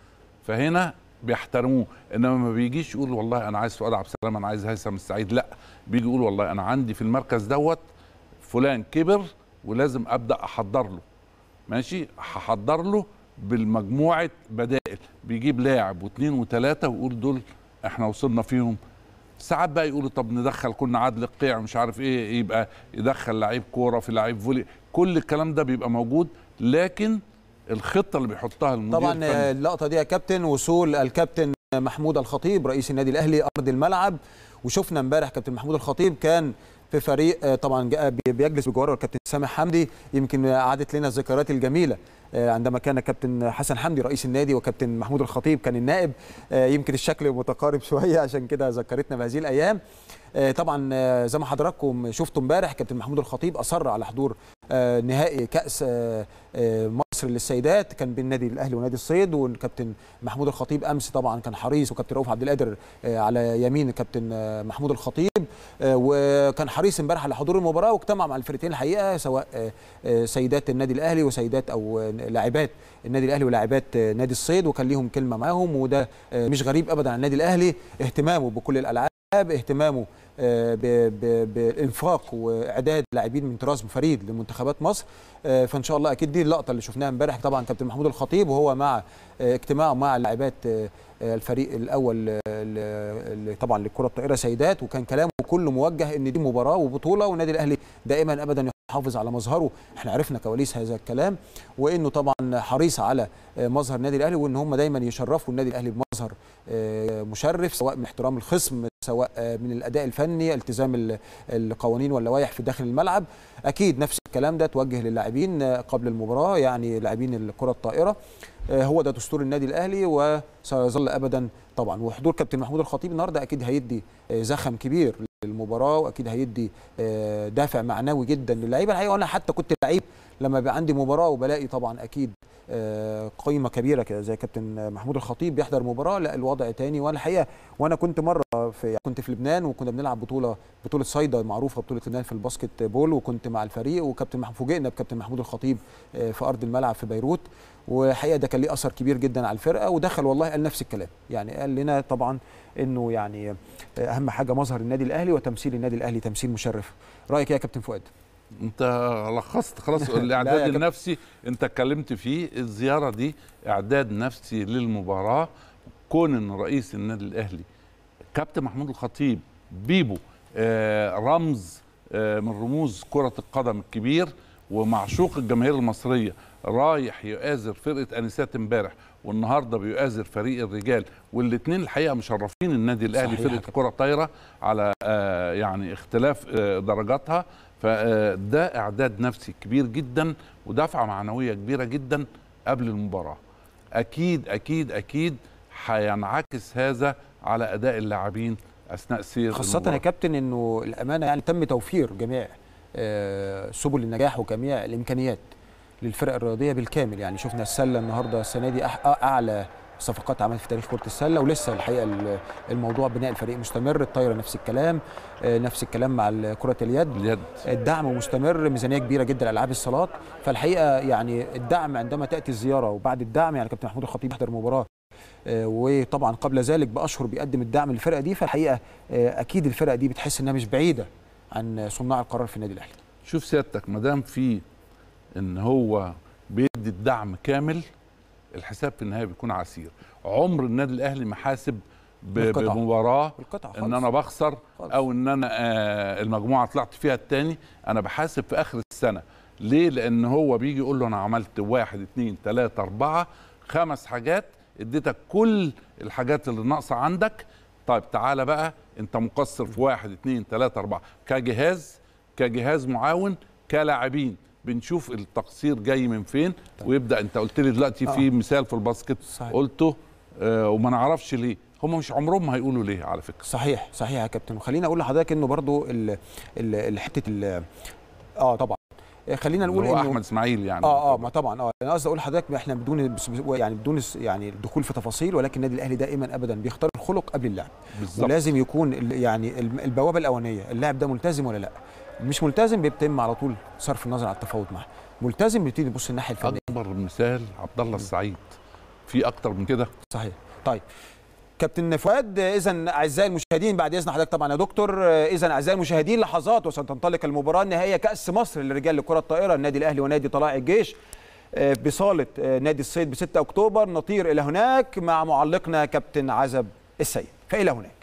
فهنا بيحترموه انما ما بيجيش يقول والله انا عايز سؤال عبد السلام انا عايز هيثم السعيد لا بيجي يقول والله انا عندي في المركز دوت فلان كبر ولازم ابدا احضر له ماشي هحضر له بالمجموعه بدائل بيجيب لاعب واثنين وثلاثه ويقول دول احنا وصلنا فيهم ساعات بقى يقولوا طب ندخل كنا عدل القيع مش عارف ايه يبقى يدخل لعيب كوره في لعيب فولي كل الكلام ده بيبقى موجود لكن الخطه اللي بيحطها المدير طبعا الفني. اللقطه دي يا كابتن وصول الكابتن محمود الخطيب رئيس النادي الاهلي ارض الملعب وشفنا امبارح كابتن محمود الخطيب كان في فريق طبعا بيجلس بجواره الكابتن سامح حمدي يمكن عادت لنا الذكريات الجميله آه، عندما كان كابتن حسن حمدي رئيس النادي وكابتن محمود الخطيب كان النائب آه، يمكن الشكل متقارب *laughs* شويه عشان كده ذكرتنا بهذه الايام آه، طبعا زي ما حضراتكم شفتوا امبارح كابتن محمود الخطيب اصر على حضور نهائي كاس مصر للسيدات كان بين النادي الاهلي ونادي الصيد والكابتن محمود الخطيب امس طبعا كان حريص وكابتن رؤوف عبد القادر آه، على يمين الكابتن آه، محمود الخطيب آه، وكان حريص امبارح على حضور المباراه واجتمع مع الفرقتين الحقيقه سواء سيدات النادي الاهلي وسيدات او لاعبات النادي الاهلي ولاعبات نادي الصيد وكان ليهم كلمه معاهم وده مش غريب ابدا عن النادي الاهلي اهتمامه بكل الالعاب اهتمامه آه، بانفاق واعداد لاعبين من طراز فريد لمنتخبات مصر آه، فان شاء الله اكيد دي اللقطه اللي شفناها امبارح طبعا كابتن محمود الخطيب وهو مع اجتماعه مع لاعبات آه، الفريق الاول آه، طبعا للكره الطائره سيدات وكان كلامه كله موجه ان دي مباراه وبطوله والنادي الاهلي دائما ابدا يحافظ على مظهره احنا عرفنا كواليس هذا الكلام وانه طبعا حريص على آه، مظهر النادي الاهلي وان هم دايما يشرفوا النادي الاهلي بمظهر مشرف سواء من احترام الخصم سواء من الاداء الفني التزام القوانين واللوائح في داخل الملعب اكيد نفس الكلام ده توجه للاعبين قبل المباراه يعني لاعبين الكره الطائره آه، هو ده دستور النادي الاهلي وسيظل ابدا طبعا وحضور كابتن محمود الخطيب النهارده اكيد هيدي آه، زخم كبير للمباراه واكيد هيدي آه، دافع معنوي جدا للعيبه الحقيقه وانا حتى كنت لعيب لما بقى عندي مباراه وبلاقي طبعا اكيد قيمه كبيره كده زي كابتن محمود الخطيب بيحضر مباراه لا الوضع تاني وانا الحقيقه وانا كنت مره في يعني كنت في لبنان وكنا بنلعب بطوله بطوله صيدا معروفه بطوله لبنان في الباسكت بول وكنت مع الفريق وكابتن فوجئنا بكابتن محمود الخطيب في ارض الملعب في بيروت وحقيقه ده كان ليه اثر كبير جدا على الفرقه ودخل والله قال نفس الكلام يعني قال لنا طبعا انه يعني اهم حاجه مظهر النادي الاهلي وتمثيل النادي الاهلي تمثيل مشرف رايك إيه يا كابتن فؤاد انت لخصت خلاص *laughs* الاعداد النفسي انت اتكلمت فيه الزياره دي اعداد نفسي للمباراه كون ان رئيس النادي الاهلي كابتن محمود الخطيب بيبو آه رمز آه من رموز كره القدم الكبير ومعشوق الجماهير المصريه رايح يؤازر فرقه انسات امبارح والنهارده بيؤازر فريق الرجال والاثنين الحقيقه مشرفين النادي الاهلي فرقه الكره الطايره على آه، يعني اختلاف آه، درجاتها فده آه، اعداد نفسي كبير جدا ودفعه معنويه كبيره جدا قبل المباراه اكيد اكيد اكيد هينعكس هذا على اداء اللاعبين اثناء سير خاصه المباراة. يا كابتن انه الامانه يعني تم توفير جميع سبل النجاح وجميع الامكانيات للفرق الرياضيه بالكامل يعني شفنا السله النهارده السنه دي اعلى صفقات عملت في تاريخ كره السله ولسه الحقيقه الموضوع بناء الفريق مستمر الطايره نفس الكلام آه، نفس الكلام مع كره اليد اليد الدعم مستمر ميزانيه كبيره جدا العاب الصالات فالحقيقه يعني الدعم عندما تاتي الزياره وبعد الدعم يعني كابتن محمود الخطيب يحضر مباراه آه، وطبعا قبل ذلك باشهر بيقدم الدعم للفرقه دي فالحقيقه آه، اكيد الفرقه دي بتحس انها مش بعيده عن صناع القرار في النادي الاهلي شوف سيادتك ما دام في ان هو بيدي الدعم كامل الحساب في النهايه بيكون عسير عمر النادي الاهلي ما حاسب بمباراه ان انا بخسر خلص. او ان انا آه المجموعه طلعت فيها الثاني انا بحاسب في اخر السنه ليه لان هو بيجي يقول له انا عملت واحد اثنين ثلاثة اربعه خمس حاجات اديتك كل الحاجات اللي ناقصه عندك طيب تعالى بقى انت مقصر في واحد اثنين ثلاثة اربعه كجهاز كجهاز معاون كلاعبين بنشوف التقصير جاي من فين طيب. ويبدا انت قلت لي دلوقتي آه. في مثال في الباسكت صحيح. قلته آه وما نعرفش ليه هم مش عمرهم ما هيقولوا ليه على فكره صحيح صحيح يا كابتن وخليني اقول لحضرتك انه برضو حته اه طبعا آه، خلينا نقول انه احمد اسماعيل يعني اه اه ما طبعا اه انا قصدي اقول لحضرتك احنا بدون يعني بدون يعني الدخول في تفاصيل ولكن النادي الاهلي دائما ابدا بيختار الخلق قبل اللعب بالظبط ولازم يكون يعني البوابه الاولانيه اللاعب ده ملتزم ولا لا مش ملتزم بيتم على طول صرف النظر على التفاوض معاه ملتزم بيبتدي يبص الناحيه الفنيه اكبر مثال عبد الله السعيد في اكتر من كده صحيح طيب كابتن فؤاد اذا اعزائي المشاهدين بعد اذن حضرتك طبعا يا دكتور اذا اعزائي المشاهدين لحظات وستنطلق المباراه النهائيه كاس مصر للرجال لكره الطائره النادي الاهلي ونادي طلائع الجيش آه، بصاله آه، نادي الصيد ب 6 اكتوبر نطير الى هناك مع معلقنا كابتن عزب السيد فالى هناك